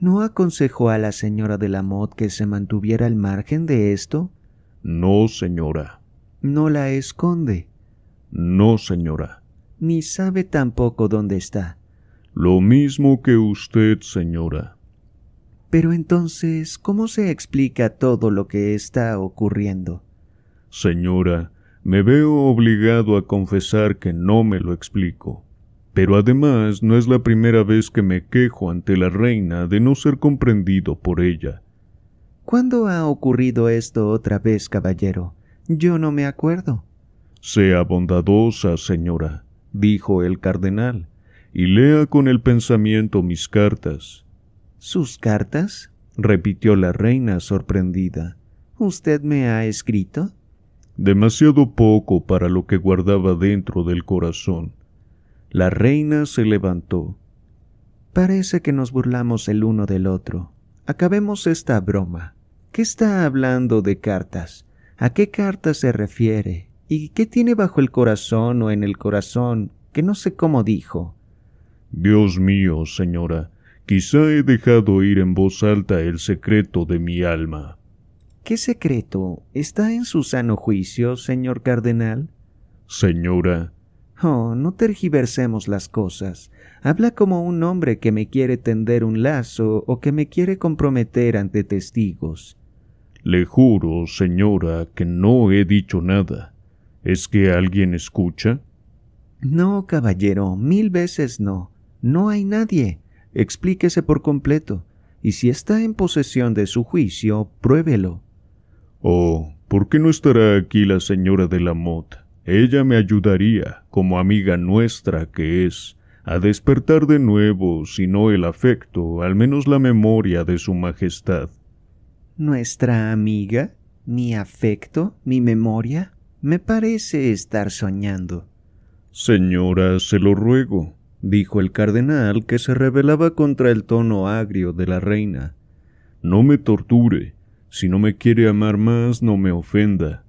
¿No aconsejó a la señora de la mod que se mantuviera al margen de esto? No, señora. ¿No la esconde? No, señora. Ni sabe tampoco dónde está. Lo mismo que usted, señora. Pero entonces, ¿cómo se explica todo lo que está ocurriendo? Señora, me veo obligado a confesar que no me lo explico. Pero además no es la primera vez que me quejo ante la reina de no ser comprendido por ella. ¿Cuándo ha ocurrido esto otra vez, caballero? Yo no me acuerdo. Sea bondadosa, señora, dijo el cardenal, y lea con el pensamiento mis cartas. ¿Sus cartas? repitió la reina sorprendida. ¿Usted me ha escrito? Demasiado poco para lo que guardaba dentro del corazón. La reina se levantó. Parece que nos burlamos el uno del otro. Acabemos esta broma. ¿Qué está hablando de cartas? ¿A qué cartas se refiere? ¿Y qué tiene bajo el corazón o en el corazón? Que no sé cómo dijo. Dios mío, señora, quizá he dejado ir en voz alta el secreto de mi alma. ¿Qué secreto? ¿Está en su sano juicio, señor cardenal? Señora, Oh, no tergiversemos las cosas. Habla como un hombre que me quiere tender un lazo o que me quiere comprometer ante testigos. Le juro, señora, que no he dicho nada. ¿Es que alguien escucha? No, caballero, mil veces no. No hay nadie. Explíquese por completo. Y si está en posesión de su juicio, pruébelo. Oh, ¿por qué no estará aquí la señora de la mota? Ella me ayudaría, como amiga nuestra que es, a despertar de nuevo, si no el afecto, al menos la memoria de su Majestad. ¿Nuestra amiga? ¿Mi afecto? ¿Mi memoria? Me parece estar soñando. Señora, se lo ruego, dijo el cardenal, que se rebelaba contra el tono agrio de la reina. No me torture. Si no me quiere amar más, no me ofenda.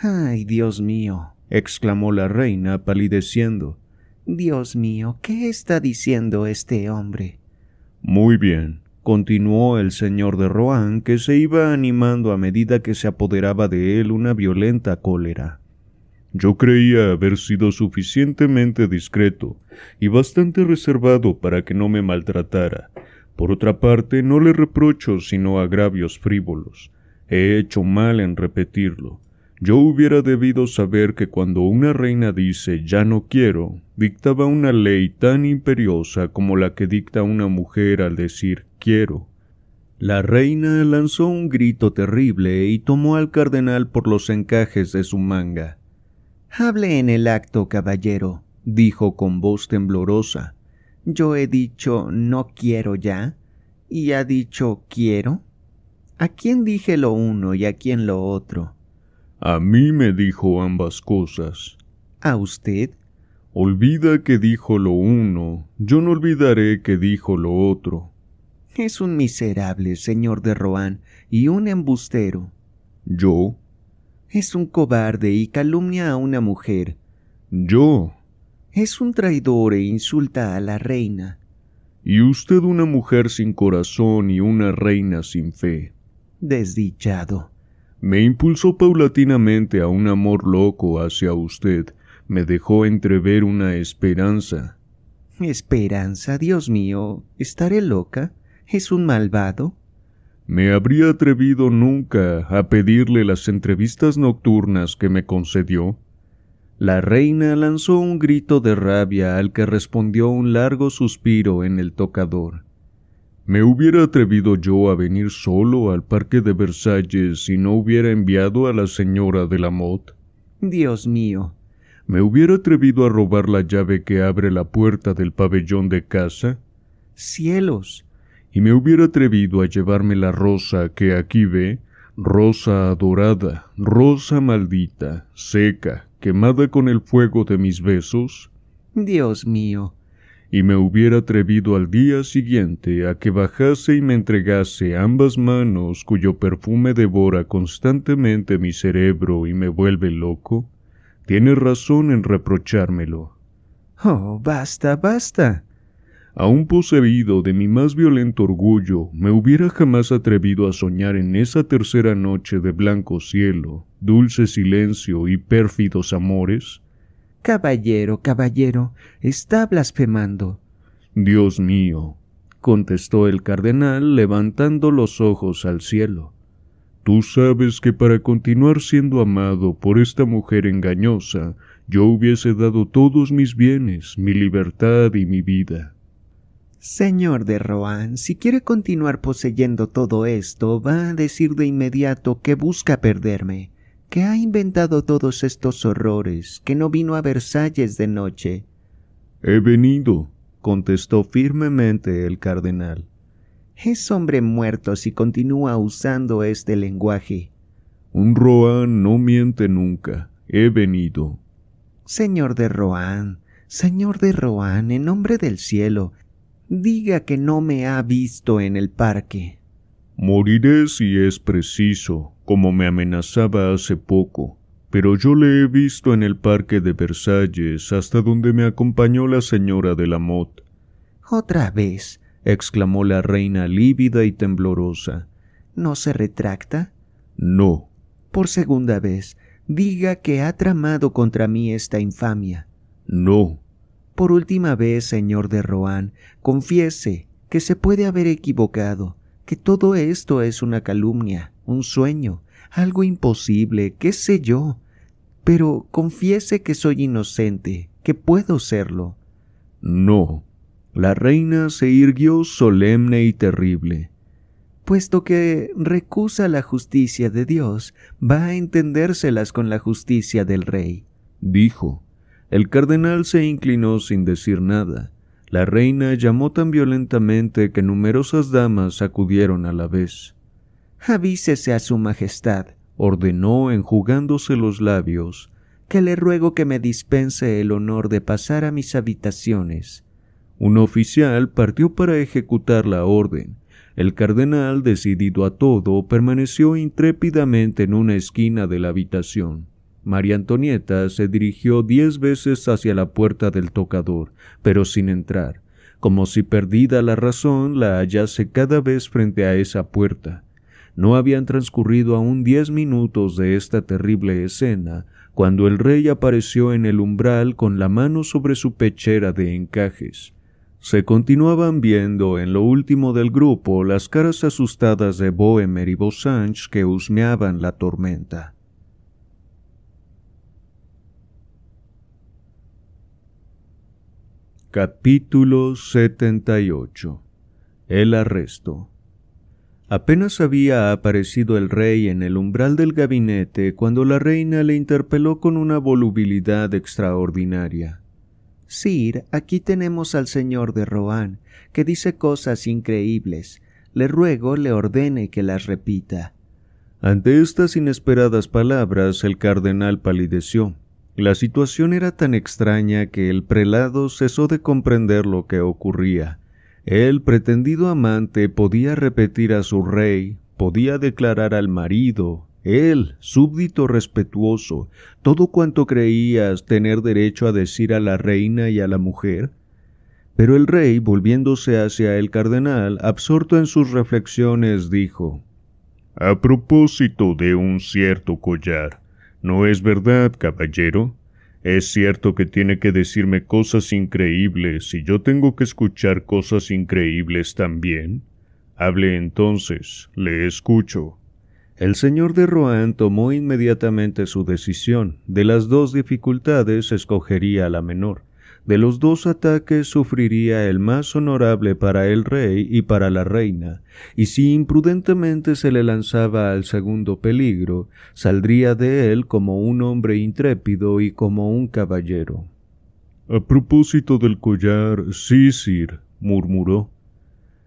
Ay, Dios mío, exclamó la reina palideciendo. Dios mío, ¿qué está diciendo este hombre? Muy bien, continuó el señor de Rohan, que se iba animando a medida que se apoderaba de él una violenta cólera. Yo creía haber sido suficientemente discreto y bastante reservado para que no me maltratara. Por otra parte, no le reprocho sino agravios frívolos. He hecho mal en repetirlo. Yo hubiera debido saber que cuando una reina dice ya no quiero, dictaba una ley tan imperiosa como la que dicta una mujer al decir quiero. La reina lanzó un grito terrible y tomó al cardenal por los encajes de su manga. Hable en el acto, caballero, dijo con voz temblorosa. Yo he dicho no quiero ya, y ha dicho quiero. ¿A quién dije lo uno y a quién lo otro? A mí me dijo ambas cosas. ¿A usted? Olvida que dijo lo uno, yo no olvidaré que dijo lo otro. Es un miserable, señor de Rohan, y un embustero. ¿Yo? Es un cobarde y calumnia a una mujer. ¿Yo? Es un traidor e insulta a la reina. Y usted una mujer sin corazón y una reina sin fe. Desdichado me impulsó paulatinamente a un amor loco hacia usted, me dejó entrever una esperanza. Esperanza, Dios mío, ¿estaré loca? ¿Es un malvado? Me habría atrevido nunca a pedirle las entrevistas nocturnas que me concedió. La reina lanzó un grito de rabia al que respondió un largo suspiro en el tocador. ¿Me hubiera atrevido yo a venir solo al parque de Versalles si no hubiera enviado a la señora de la mot? Dios mío. ¿Me hubiera atrevido a robar la llave que abre la puerta del pabellón de casa? Cielos. Y me hubiera atrevido a llevarme la rosa que aquí ve, rosa adorada, rosa maldita, seca, quemada con el fuego de mis besos. Dios mío y me hubiera atrevido al día siguiente a que bajase y me entregase ambas manos cuyo perfume devora constantemente mi cerebro y me vuelve loco, tiene razón en reprochármelo. Oh, basta, basta. Aún poseído de mi más violento orgullo, me hubiera jamás atrevido a soñar en esa tercera noche de blanco cielo, dulce silencio y pérfidos amores, Caballero, caballero, está blasfemando. Dios mío, contestó el cardenal levantando los ojos al cielo. Tú sabes que para continuar siendo amado por esta mujer engañosa, yo hubiese dado todos mis bienes, mi libertad y mi vida. Señor de Roan, si quiere continuar poseyendo todo esto, va a decir de inmediato que busca perderme que ha inventado todos estos horrores, que no vino a Versalles de noche. He venido, contestó firmemente el cardenal. Es hombre muerto si continúa usando este lenguaje. Un Rohan no miente nunca. He venido. Señor de Rohan, señor de Rohan, en nombre del cielo, diga que no me ha visto en el parque. Moriré si es preciso, como me amenazaba hace poco, pero yo le he visto en el parque de Versalles hasta donde me acompañó la señora de la Mot. Otra vez, exclamó la reina lívida y temblorosa. ¿No se retracta? No. Por segunda vez, diga que ha tramado contra mí esta infamia. No. Por última vez, señor de Rohan, confiese que se puede haber equivocado que todo esto es una calumnia, un sueño, algo imposible, qué sé yo. Pero confiese que soy inocente, que puedo serlo. No. La reina se irguió solemne y terrible. Puesto que recusa la justicia de Dios, va a entendérselas con la justicia del rey. Dijo. El cardenal se inclinó sin decir nada, la reina llamó tan violentamente que numerosas damas acudieron a la vez. Avísese a su Majestad, ordenó enjugándose los labios, que le ruego que me dispense el honor de pasar a mis habitaciones. Un oficial partió para ejecutar la orden. El cardenal, decidido a todo, permaneció intrépidamente en una esquina de la habitación. María Antonieta se dirigió diez veces hacia la puerta del tocador, pero sin entrar, como si perdida la razón la hallase cada vez frente a esa puerta. No habían transcurrido aún diez minutos de esta terrible escena cuando el rey apareció en el umbral con la mano sobre su pechera de encajes. Se continuaban viendo en lo último del grupo las caras asustadas de Boemer y Bossange que husmeaban la tormenta. Capítulo 78 El arresto Apenas había aparecido el rey en el umbral del gabinete cuando la reina le interpeló con una volubilidad extraordinaria. Sir, aquí tenemos al señor de Rohan, que dice cosas increíbles. Le ruego le ordene que las repita. Ante estas inesperadas palabras el cardenal palideció la situación era tan extraña que el prelado cesó de comprender lo que ocurría. El pretendido amante podía repetir a su rey, podía declarar al marido, él, súbdito respetuoso, todo cuanto creías tener derecho a decir a la reina y a la mujer. Pero el rey, volviéndose hacia el cardenal, absorto en sus reflexiones, dijo A propósito de un cierto collar, ¿No es verdad, caballero? Es cierto que tiene que decirme cosas increíbles y yo tengo que escuchar cosas increíbles también. Hable entonces, le escucho. El señor de Rohan tomó inmediatamente su decisión. De las dos dificultades escogería la menor. De los dos ataques sufriría el más honorable para el rey y para la reina, y si imprudentemente se le lanzaba al segundo peligro, saldría de él como un hombre intrépido y como un caballero. A propósito del collar, sí, sir, murmuró.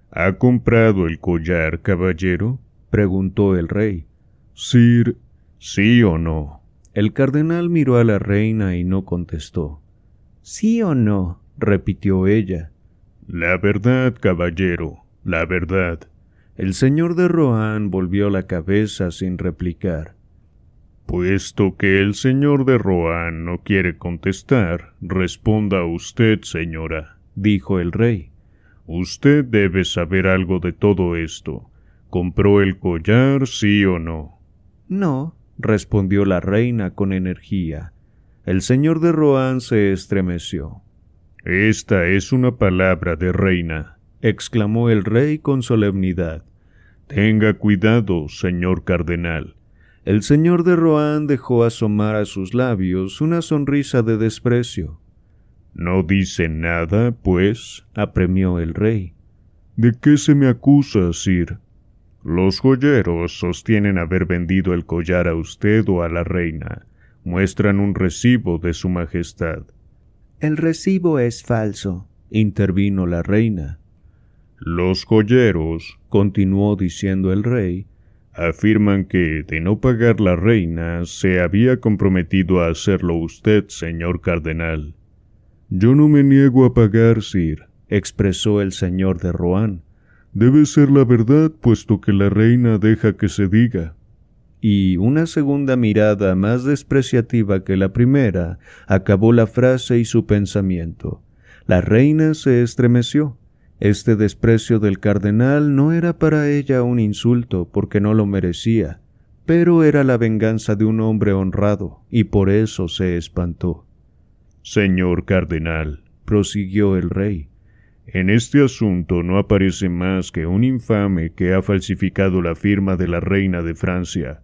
¿Ha comprado el collar, caballero? preguntó el rey. Sir, sí o no. El cardenal miró a la reina y no contestó. ¿Sí o no? repitió ella. La verdad, caballero, la verdad. El señor de Rohan volvió la cabeza sin replicar. Puesto que el señor de Rohan no quiere contestar, responda usted, señora, dijo el rey. Usted debe saber algo de todo esto. ¿Compró el collar, sí o no? No, respondió la reina con energía. El señor de Rohan se estremeció. Esta es una palabra de reina, exclamó el rey con solemnidad. Tenga cuidado, señor cardenal. El señor de Rohan dejó asomar a sus labios una sonrisa de desprecio. ¿No dice nada, pues? apremió el rey. ¿De qué se me acusa, Sir? Los joyeros sostienen haber vendido el collar a usted o a la reina muestran un recibo de Su Majestad. El recibo es falso, intervino la reina. Los joyeros, continuó diciendo el rey, afirman que, de no pagar la reina, se había comprometido a hacerlo usted, señor cardenal. Yo no me niego a pagar, Sir, expresó el señor de Rohan. Debe ser la verdad, puesto que la reina deja que se diga y una segunda mirada más despreciativa que la primera acabó la frase y su pensamiento. La reina se estremeció. Este desprecio del cardenal no era para ella un insulto, porque no lo merecía, pero era la venganza de un hombre honrado, y por eso se espantó. Señor cardenal, prosiguió el rey, en este asunto no aparece más que un infame que ha falsificado la firma de la reina de Francia.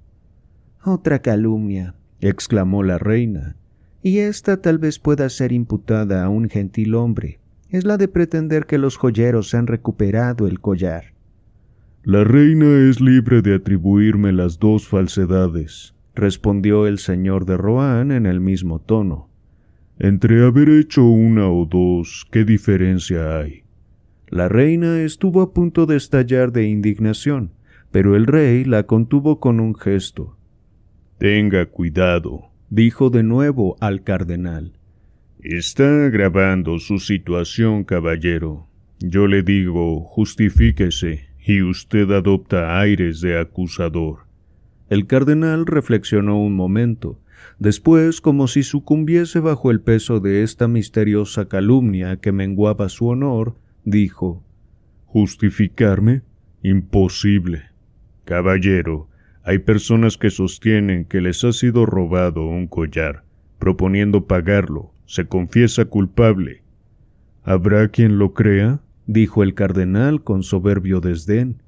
Otra calumnia, exclamó la reina, y esta tal vez pueda ser imputada a un gentil hombre. Es la de pretender que los joyeros han recuperado el collar. La reina es libre de atribuirme las dos falsedades, respondió el señor de Rohan en el mismo tono. Entre haber hecho una o dos, ¿qué diferencia hay? La reina estuvo a punto de estallar de indignación, pero el rey la contuvo con un gesto. Tenga cuidado, dijo de nuevo al cardenal. Está agravando su situación, caballero. Yo le digo, justifíquese, y usted adopta aires de acusador. El cardenal reflexionó un momento, después como si sucumbiese bajo el peso de esta misteriosa calumnia que menguaba su honor, dijo Justificarme? Imposible. Caballero, hay personas que sostienen que les ha sido robado un collar, proponiendo pagarlo, se confiesa culpable. ¿Habrá quien lo crea? dijo el cardenal con soberbio desdén.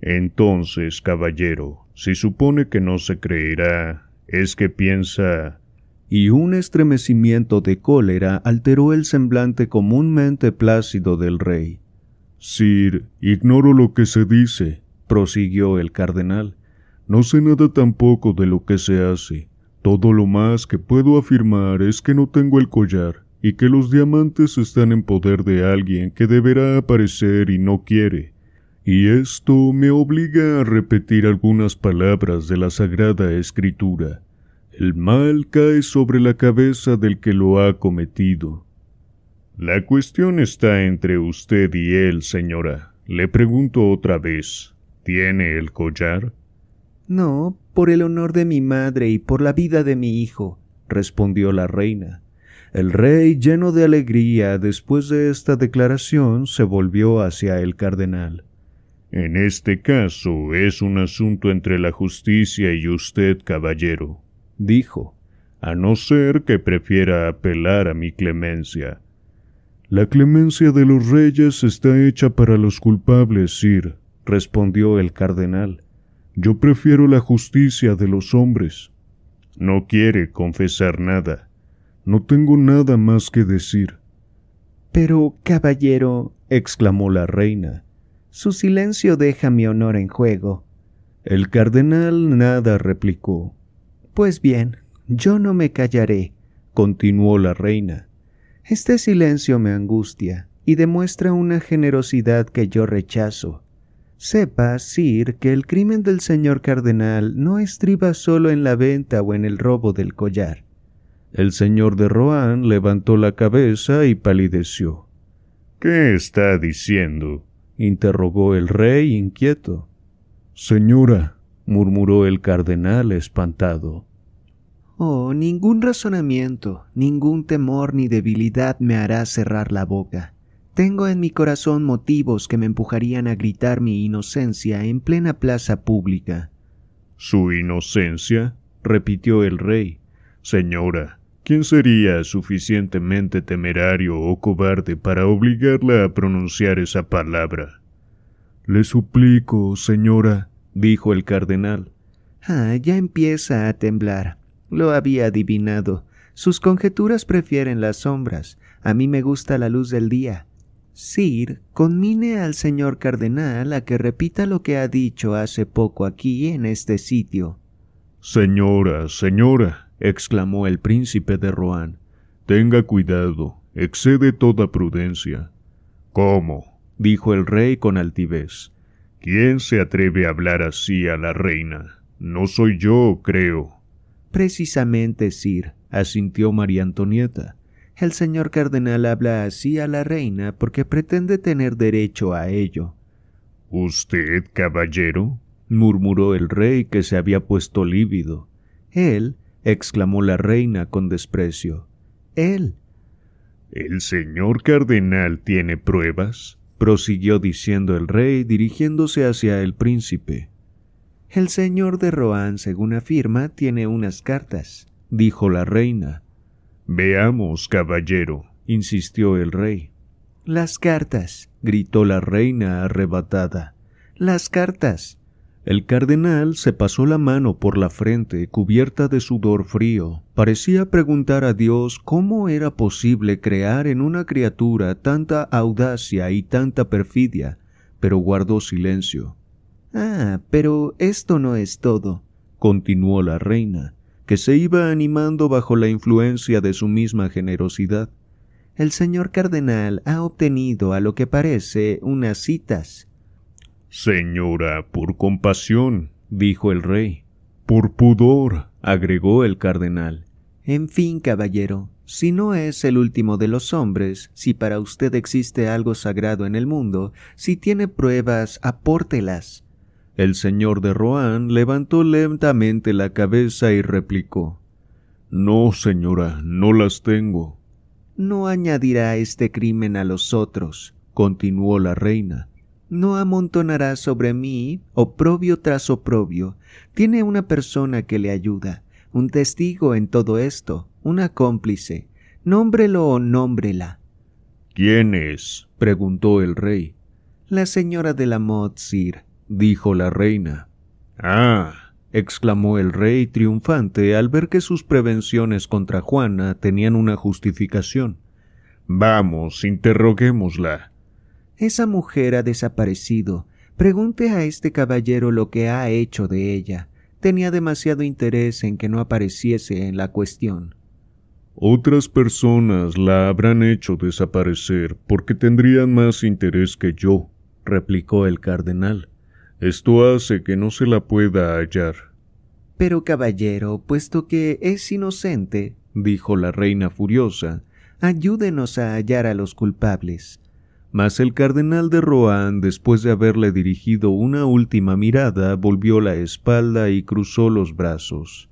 Entonces, caballero, si supone que no se creerá, es que piensa. Y un estremecimiento de cólera alteró el semblante comúnmente plácido del rey. Sir, ignoro lo que se dice, prosiguió el cardenal. No sé nada tampoco de lo que se hace. Todo lo más que puedo afirmar es que no tengo el collar y que los diamantes están en poder de alguien que deberá aparecer y no quiere. Y esto me obliga a repetir algunas palabras de la Sagrada Escritura. El mal cae sobre la cabeza del que lo ha cometido. La cuestión está entre usted y él, señora. Le pregunto otra vez. ¿Tiene el collar? No, por el honor de mi madre y por la vida de mi hijo, respondió la reina. El rey, lleno de alegría después de esta declaración, se volvió hacia el cardenal. En este caso es un asunto entre la justicia y usted, caballero, dijo, a no ser que prefiera apelar a mi clemencia. La clemencia de los reyes está hecha para los culpables, Sir, respondió el cardenal. Yo prefiero la justicia de los hombres. No quiere confesar nada. No tengo nada más que decir. Pero, caballero, exclamó la reina, su silencio deja mi honor en juego. El cardenal nada replicó. Pues bien, yo no me callaré, continuó la reina. Este silencio me angustia y demuestra una generosidad que yo rechazo. Sepa, Sir, que el crimen del señor cardenal no estriba solo en la venta o en el robo del collar. El señor de Rohan levantó la cabeza y palideció. ¿Qué está diciendo? interrogó el rey inquieto. Señora, murmuró el cardenal espantado. Oh, ningún razonamiento, ningún temor ni debilidad me hará cerrar la boca. Tengo en mi corazón motivos que me empujarían a gritar mi inocencia en plena plaza pública. ¿Su inocencia? repitió el rey. Señora, ¿quién sería suficientemente temerario o cobarde para obligarla a pronunciar esa palabra? Le suplico, señora, dijo el cardenal. Ah, ya empieza a temblar. Lo había adivinado. Sus conjeturas prefieren las sombras. A mí me gusta la luz del día. Sir conmine al señor cardenal a que repita lo que ha dicho hace poco aquí en este sitio. Señora, señora, exclamó el príncipe de Rohan, tenga cuidado, excede toda prudencia. ¿Cómo? dijo el rey con altivez. ¿Quién se atreve a hablar así a la reina? No soy yo, creo. Precisamente, Sir, asintió María Antonieta. El señor cardenal habla así a la reina porque pretende tener derecho a ello. ¿Usted, caballero? murmuró el rey que se había puesto lívido. Él, exclamó la reina con desprecio. Él. El señor cardenal tiene pruebas, prosiguió diciendo el rey dirigiéndose hacia el príncipe. El señor de Rohan, según afirma, tiene unas cartas, dijo la reina. Veamos, caballero, insistió el rey. Las cartas. gritó la reina arrebatada. Las cartas. El cardenal se pasó la mano por la frente cubierta de sudor frío. Parecía preguntar a Dios cómo era posible crear en una criatura tanta audacia y tanta perfidia, pero guardó silencio. Ah, pero esto no es todo, continuó la reina que se iba animando bajo la influencia de su misma generosidad. El señor cardenal ha obtenido a lo que parece unas citas. Señora, por compasión, dijo el rey. Por pudor, agregó el cardenal. En fin, caballero, si no es el último de los hombres, si para usted existe algo sagrado en el mundo, si tiene pruebas, apórtelas. El señor de Rohan levantó lentamente la cabeza y replicó No, señora, no las tengo. No añadirá este crimen a los otros, continuó la reina. No amontonará sobre mí oprobio tras oprobio. Tiene una persona que le ayuda, un testigo en todo esto, una cómplice. Nómbrelo o nómbrela. ¿Quién es? preguntó el rey. La señora de la Motte, dijo la reina. Ah, exclamó el rey triunfante al ver que sus prevenciones contra Juana tenían una justificación. Vamos, interroguémosla. Esa mujer ha desaparecido. Pregunte a este caballero lo que ha hecho de ella. Tenía demasiado interés en que no apareciese en la cuestión. Otras personas la habrán hecho desaparecer porque tendrían más interés que yo, replicó el cardenal. Esto hace que no se la pueda hallar. Pero caballero, puesto que es inocente, dijo la reina furiosa, ayúdenos a hallar a los culpables. Mas el cardenal de Rohan, después de haberle dirigido una última mirada, volvió la espalda y cruzó los brazos.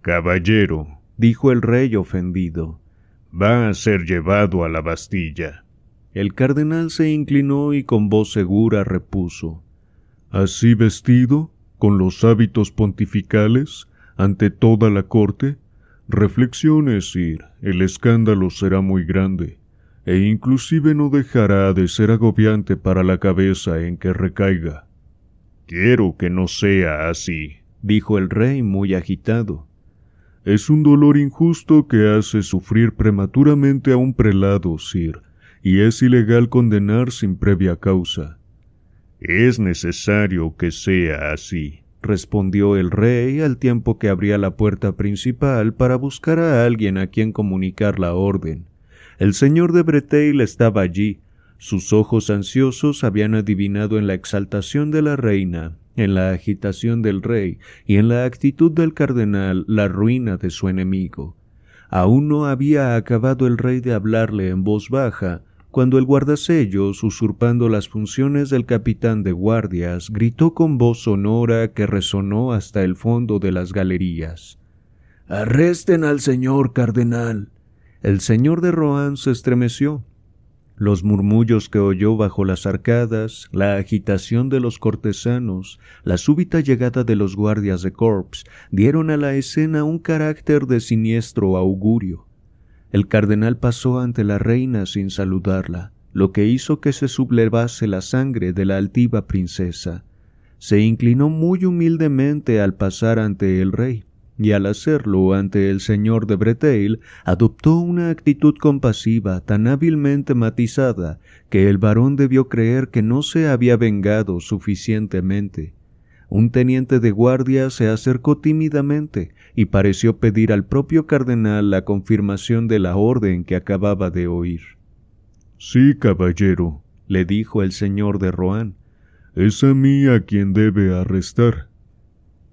Caballero, dijo el rey ofendido, va a ser llevado a la Bastilla. El cardenal se inclinó y con voz segura repuso Así vestido, con los hábitos pontificales, ante toda la corte, reflexione, Sir, el escándalo será muy grande, e inclusive no dejará de ser agobiante para la cabeza en que recaiga. Quiero que no sea así, dijo el rey muy agitado. Es un dolor injusto que hace sufrir prematuramente a un prelado, Sir, y es ilegal condenar sin previa causa. Es necesario que sea así, respondió el rey al tiempo que abría la puerta principal para buscar a alguien a quien comunicar la orden. El señor de Breteil estaba allí. Sus ojos ansiosos habían adivinado en la exaltación de la reina, en la agitación del rey y en la actitud del cardenal la ruina de su enemigo. Aún no había acabado el rey de hablarle en voz baja, cuando el guardasellos, usurpando las funciones del capitán de guardias, gritó con voz sonora que resonó hasta el fondo de las galerías. Arresten al señor cardenal. El señor de Rohan se estremeció. Los murmullos que oyó bajo las arcadas, la agitación de los cortesanos, la súbita llegada de los guardias de corps dieron a la escena un carácter de siniestro augurio. El cardenal pasó ante la reina sin saludarla, lo que hizo que se sublevase la sangre de la altiva princesa. Se inclinó muy humildemente al pasar ante el rey, y al hacerlo ante el señor de breteuil adoptó una actitud compasiva tan hábilmente matizada que el varón debió creer que no se había vengado suficientemente un teniente de guardia se acercó tímidamente y pareció pedir al propio cardenal la confirmación de la orden que acababa de oír. Sí, caballero, le dijo el señor de Rohan, es a mí a quien debe arrestar.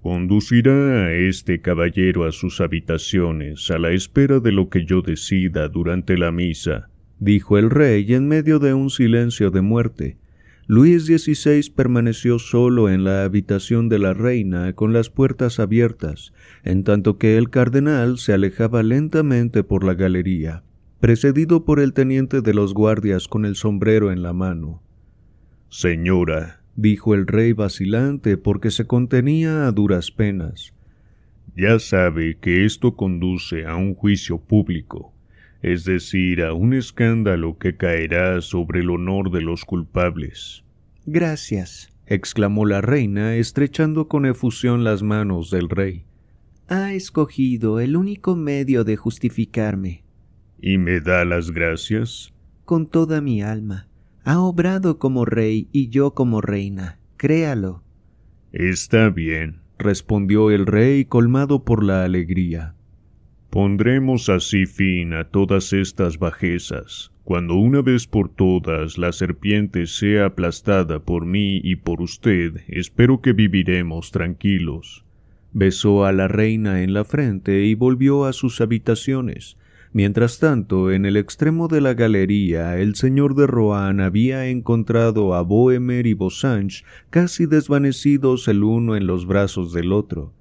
Conducirá a este caballero a sus habitaciones a la espera de lo que yo decida durante la misa, dijo el rey en medio de un silencio de muerte, Luis XVI permaneció solo en la habitación de la reina con las puertas abiertas, en tanto que el cardenal se alejaba lentamente por la galería, precedido por el teniente de los guardias con el sombrero en la mano. Señora, dijo el rey vacilante porque se contenía a duras penas, ya sabe que esto conduce a un juicio público es decir, a un escándalo que caerá sobre el honor de los culpables. Gracias, exclamó la reina, estrechando con efusión las manos del rey. Ha escogido el único medio de justificarme. ¿Y me da las gracias? Con toda mi alma. Ha obrado como rey y yo como reina. Créalo. Está bien, respondió el rey colmado por la alegría. Pondremos así fin a todas estas bajezas, cuando una vez por todas la serpiente sea aplastada por mí y por usted, espero que viviremos tranquilos. Besó a la reina en la frente y volvió a sus habitaciones. Mientras tanto, en el extremo de la galería, el señor de Rohan había encontrado a Boemer y Bossange casi desvanecidos el uno en los brazos del otro.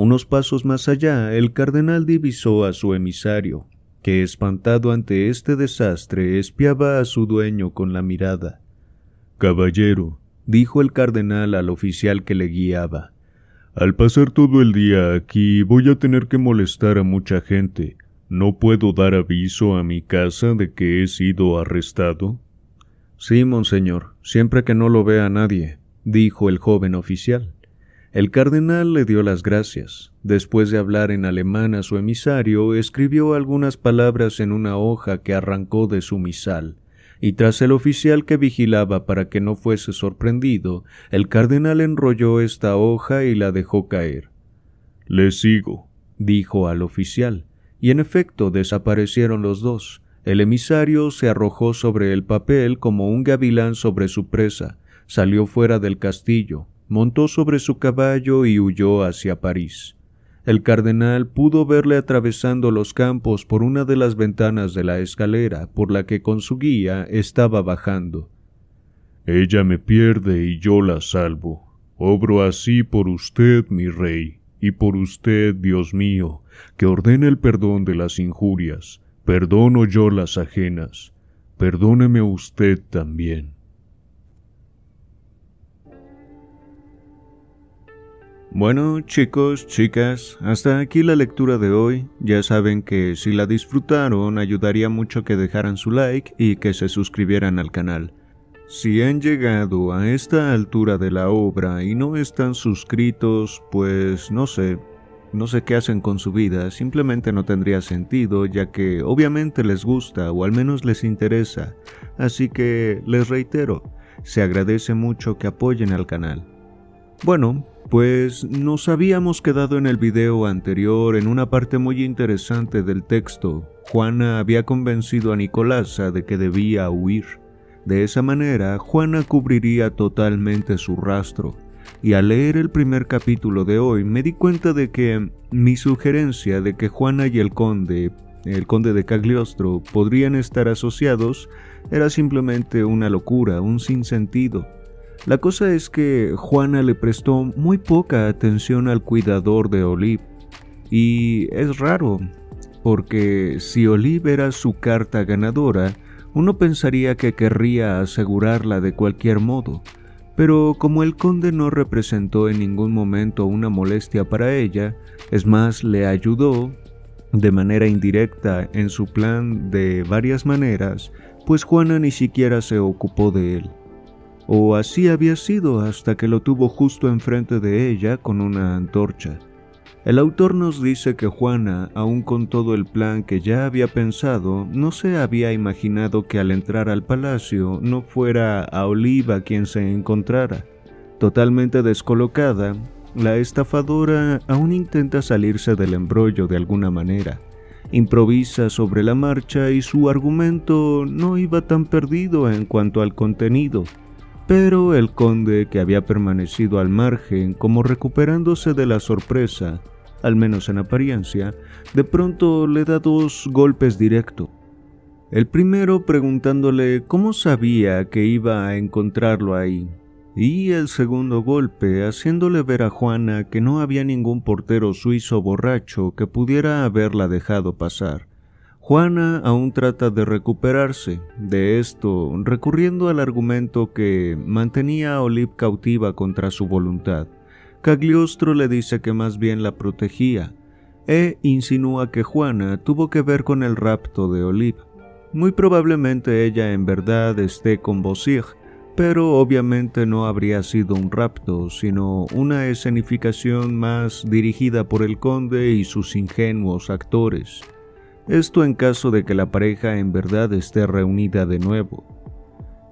Unos pasos más allá, el cardenal divisó a su emisario, que espantado ante este desastre espiaba a su dueño con la mirada. Caballero, dijo el cardenal al oficial que le guiaba, al pasar todo el día aquí voy a tener que molestar a mucha gente. ¿No puedo dar aviso a mi casa de que he sido arrestado? Sí, monseñor, siempre que no lo vea nadie, dijo el joven oficial. El cardenal le dio las gracias. Después de hablar en alemán a su emisario, escribió algunas palabras en una hoja que arrancó de su misal, y tras el oficial que vigilaba para que no fuese sorprendido, el cardenal enrolló esta hoja y la dejó caer. Le sigo, dijo al oficial, y en efecto desaparecieron los dos. El emisario se arrojó sobre el papel como un gavilán sobre su presa, salió fuera del castillo, montó sobre su caballo y huyó hacia París. El cardenal pudo verle atravesando los campos por una de las ventanas de la escalera por la que con su guía estaba bajando. Ella me pierde y yo la salvo. Obro así por usted, mi rey, y por usted, Dios mío, que ordene el perdón de las injurias. Perdono yo las ajenas. Perdóneme usted también. Bueno chicos, chicas, hasta aquí la lectura de hoy. Ya saben que si la disfrutaron ayudaría mucho que dejaran su like y que se suscribieran al canal. Si han llegado a esta altura de la obra y no están suscritos, pues no sé, no sé qué hacen con su vida, simplemente no tendría sentido ya que obviamente les gusta o al menos les interesa. Así que les reitero, se agradece mucho que apoyen al canal. Bueno, pues nos habíamos quedado en el video anterior en una parte muy interesante del texto. Juana había convencido a Nicolasa de que debía huir. De esa manera, Juana cubriría totalmente su rastro. Y al leer el primer capítulo de hoy me di cuenta de que mi sugerencia de que Juana y el conde, el conde de Cagliostro, podrían estar asociados era simplemente una locura, un sinsentido la cosa es que Juana le prestó muy poca atención al cuidador de Olive, y es raro, porque si Olive era su carta ganadora, uno pensaría que querría asegurarla de cualquier modo, pero como el conde no representó en ningún momento una molestia para ella, es más, le ayudó de manera indirecta en su plan de varias maneras, pues Juana ni siquiera se ocupó de él o así había sido hasta que lo tuvo justo enfrente de ella con una antorcha. El autor nos dice que Juana, aun con todo el plan que ya había pensado, no se había imaginado que al entrar al palacio no fuera a Oliva quien se encontrara. Totalmente descolocada, la estafadora aún intenta salirse del embrollo de alguna manera. Improvisa sobre la marcha y su argumento no iba tan perdido en cuanto al contenido. Pero el conde, que había permanecido al margen como recuperándose de la sorpresa, al menos en apariencia, de pronto le da dos golpes directo. El primero preguntándole cómo sabía que iba a encontrarlo ahí, y el segundo golpe haciéndole ver a Juana que no había ningún portero suizo borracho que pudiera haberla dejado pasar. Juana aún trata de recuperarse de esto, recurriendo al argumento que mantenía a Olive cautiva contra su voluntad. Cagliostro le dice que más bien la protegía, e insinúa que Juana tuvo que ver con el rapto de Olive. Muy probablemente ella en verdad esté con Bosir, pero obviamente no habría sido un rapto, sino una escenificación más dirigida por el conde y sus ingenuos actores. Esto en caso de que la pareja en verdad esté reunida de nuevo.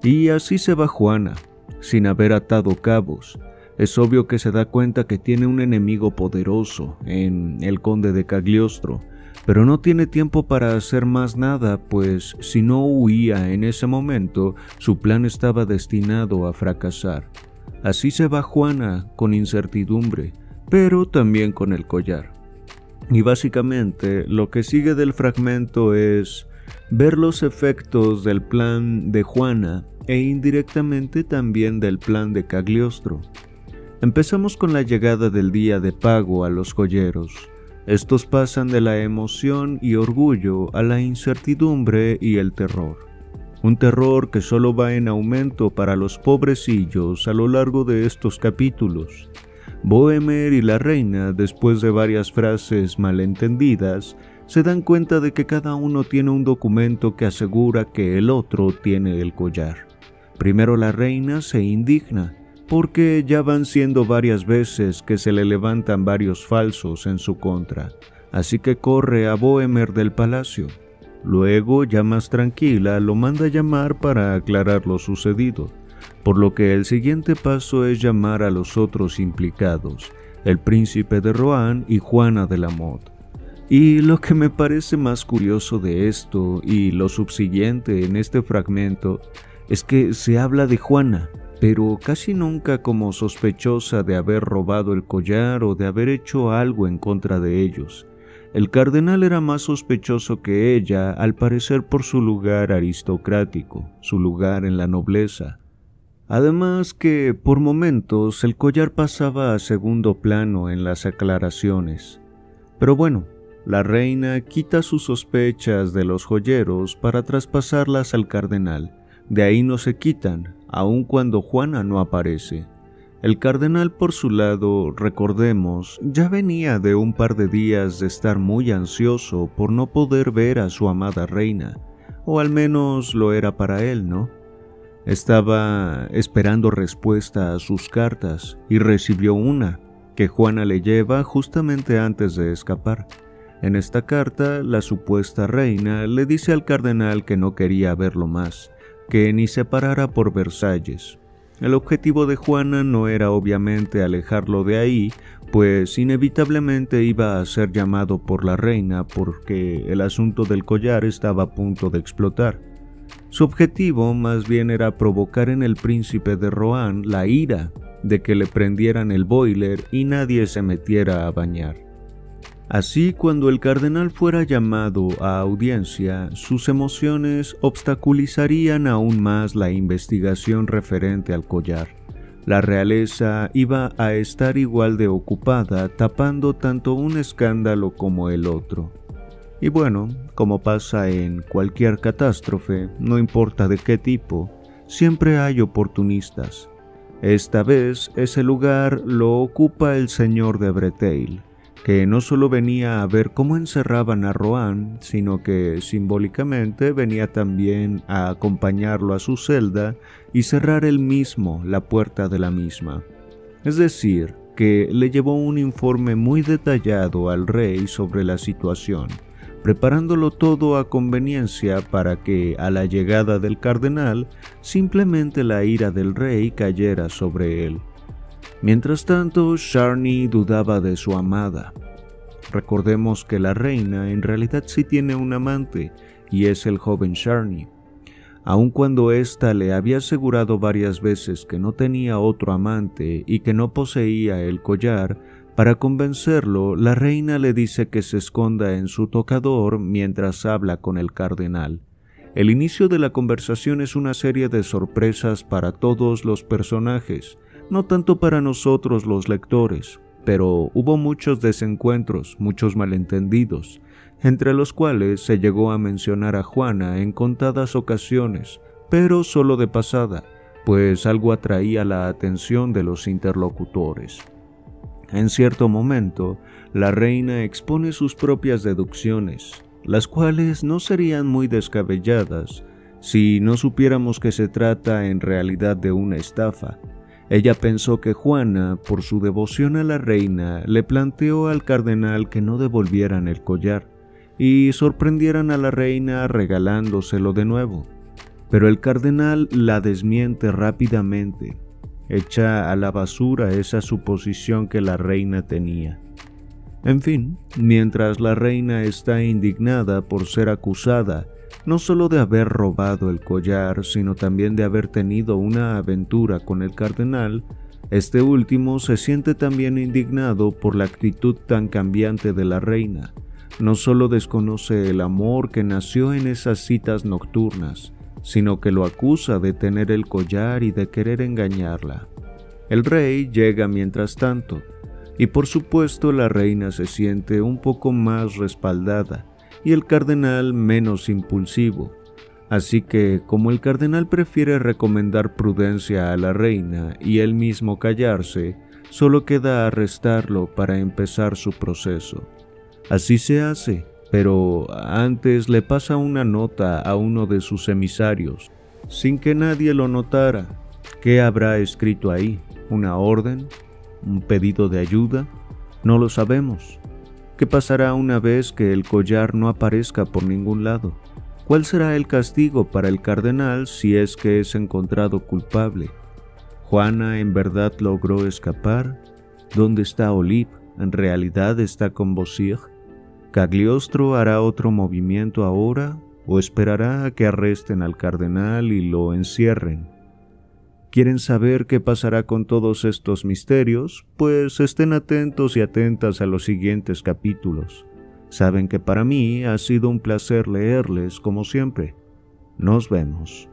Y así se va Juana, sin haber atado cabos. Es obvio que se da cuenta que tiene un enemigo poderoso en el conde de Cagliostro, pero no tiene tiempo para hacer más nada, pues si no huía en ese momento, su plan estaba destinado a fracasar. Así se va Juana con incertidumbre, pero también con el collar. Y básicamente lo que sigue del fragmento es ver los efectos del plan de Juana e indirectamente también del plan de Cagliostro. Empezamos con la llegada del día de pago a los joyeros. Estos pasan de la emoción y orgullo a la incertidumbre y el terror. Un terror que solo va en aumento para los pobrecillos a lo largo de estos capítulos. Boemer y la reina, después de varias frases malentendidas, se dan cuenta de que cada uno tiene un documento que asegura que el otro tiene el collar. Primero la reina se indigna, porque ya van siendo varias veces que se le levantan varios falsos en su contra, así que corre a Boemer del palacio. Luego, ya más tranquila, lo manda a llamar para aclarar lo sucedido por lo que el siguiente paso es llamar a los otros implicados, el príncipe de Rohan y Juana de la Motte. Y lo que me parece más curioso de esto y lo subsiguiente en este fragmento es que se habla de Juana, pero casi nunca como sospechosa de haber robado el collar o de haber hecho algo en contra de ellos. El cardenal era más sospechoso que ella, al parecer por su lugar aristocrático, su lugar en la nobleza, Además que, por momentos, el collar pasaba a segundo plano en las aclaraciones. Pero bueno, la reina quita sus sospechas de los joyeros para traspasarlas al cardenal. De ahí no se quitan, aun cuando Juana no aparece. El cardenal, por su lado, recordemos, ya venía de un par de días de estar muy ansioso por no poder ver a su amada reina, o al menos lo era para él, ¿no? Estaba esperando respuesta a sus cartas y recibió una, que Juana le lleva justamente antes de escapar. En esta carta, la supuesta reina le dice al cardenal que no quería verlo más, que ni se parara por Versalles. El objetivo de Juana no era obviamente alejarlo de ahí, pues inevitablemente iba a ser llamado por la reina porque el asunto del collar estaba a punto de explotar. Su objetivo más bien era provocar en el príncipe de Rohan la ira de que le prendieran el boiler y nadie se metiera a bañar. Así, cuando el cardenal fuera llamado a audiencia, sus emociones obstaculizarían aún más la investigación referente al collar. La realeza iba a estar igual de ocupada tapando tanto un escándalo como el otro. Y bueno, como pasa en cualquier catástrofe, no importa de qué tipo, siempre hay oportunistas. Esta vez ese lugar lo ocupa el señor de Bretail, que no solo venía a ver cómo encerraban a Rohan, sino que simbólicamente venía también a acompañarlo a su celda y cerrar él mismo la puerta de la misma. Es decir, que le llevó un informe muy detallado al rey sobre la situación preparándolo todo a conveniencia para que, a la llegada del cardenal, simplemente la ira del rey cayera sobre él. Mientras tanto, Sharni dudaba de su amada. Recordemos que la reina en realidad sí tiene un amante, y es el joven Sharni. Aun cuando ésta le había asegurado varias veces que no tenía otro amante y que no poseía el collar, para convencerlo, la reina le dice que se esconda en su tocador mientras habla con el cardenal. El inicio de la conversación es una serie de sorpresas para todos los personajes, no tanto para nosotros los lectores, pero hubo muchos desencuentros, muchos malentendidos, entre los cuales se llegó a mencionar a Juana en contadas ocasiones, pero solo de pasada, pues algo atraía la atención de los interlocutores. En cierto momento, la reina expone sus propias deducciones, las cuales no serían muy descabelladas si no supiéramos que se trata en realidad de una estafa. Ella pensó que Juana, por su devoción a la reina, le planteó al cardenal que no devolvieran el collar y sorprendieran a la reina regalándoselo de nuevo. Pero el cardenal la desmiente rápidamente Echa a la basura esa suposición que la reina tenía. En fin, mientras la reina está indignada por ser acusada, no solo de haber robado el collar, sino también de haber tenido una aventura con el cardenal, este último se siente también indignado por la actitud tan cambiante de la reina. No solo desconoce el amor que nació en esas citas nocturnas, sino que lo acusa de tener el collar y de querer engañarla. El rey llega mientras tanto, y por supuesto la reina se siente un poco más respaldada y el cardenal menos impulsivo. Así que, como el cardenal prefiere recomendar prudencia a la reina y él mismo callarse, solo queda arrestarlo para empezar su proceso. Así se hace, pero antes le pasa una nota a uno de sus emisarios, sin que nadie lo notara. ¿Qué habrá escrito ahí? ¿Una orden? ¿Un pedido de ayuda? No lo sabemos. ¿Qué pasará una vez que el collar no aparezca por ningún lado? ¿Cuál será el castigo para el cardenal si es que es encontrado culpable? Juana en verdad logró escapar. ¿Dónde está Olive? ¿En realidad está con Bossier? Cagliostro hará otro movimiento ahora o esperará a que arresten al cardenal y lo encierren. ¿Quieren saber qué pasará con todos estos misterios? Pues estén atentos y atentas a los siguientes capítulos. Saben que para mí ha sido un placer leerles como siempre. Nos vemos.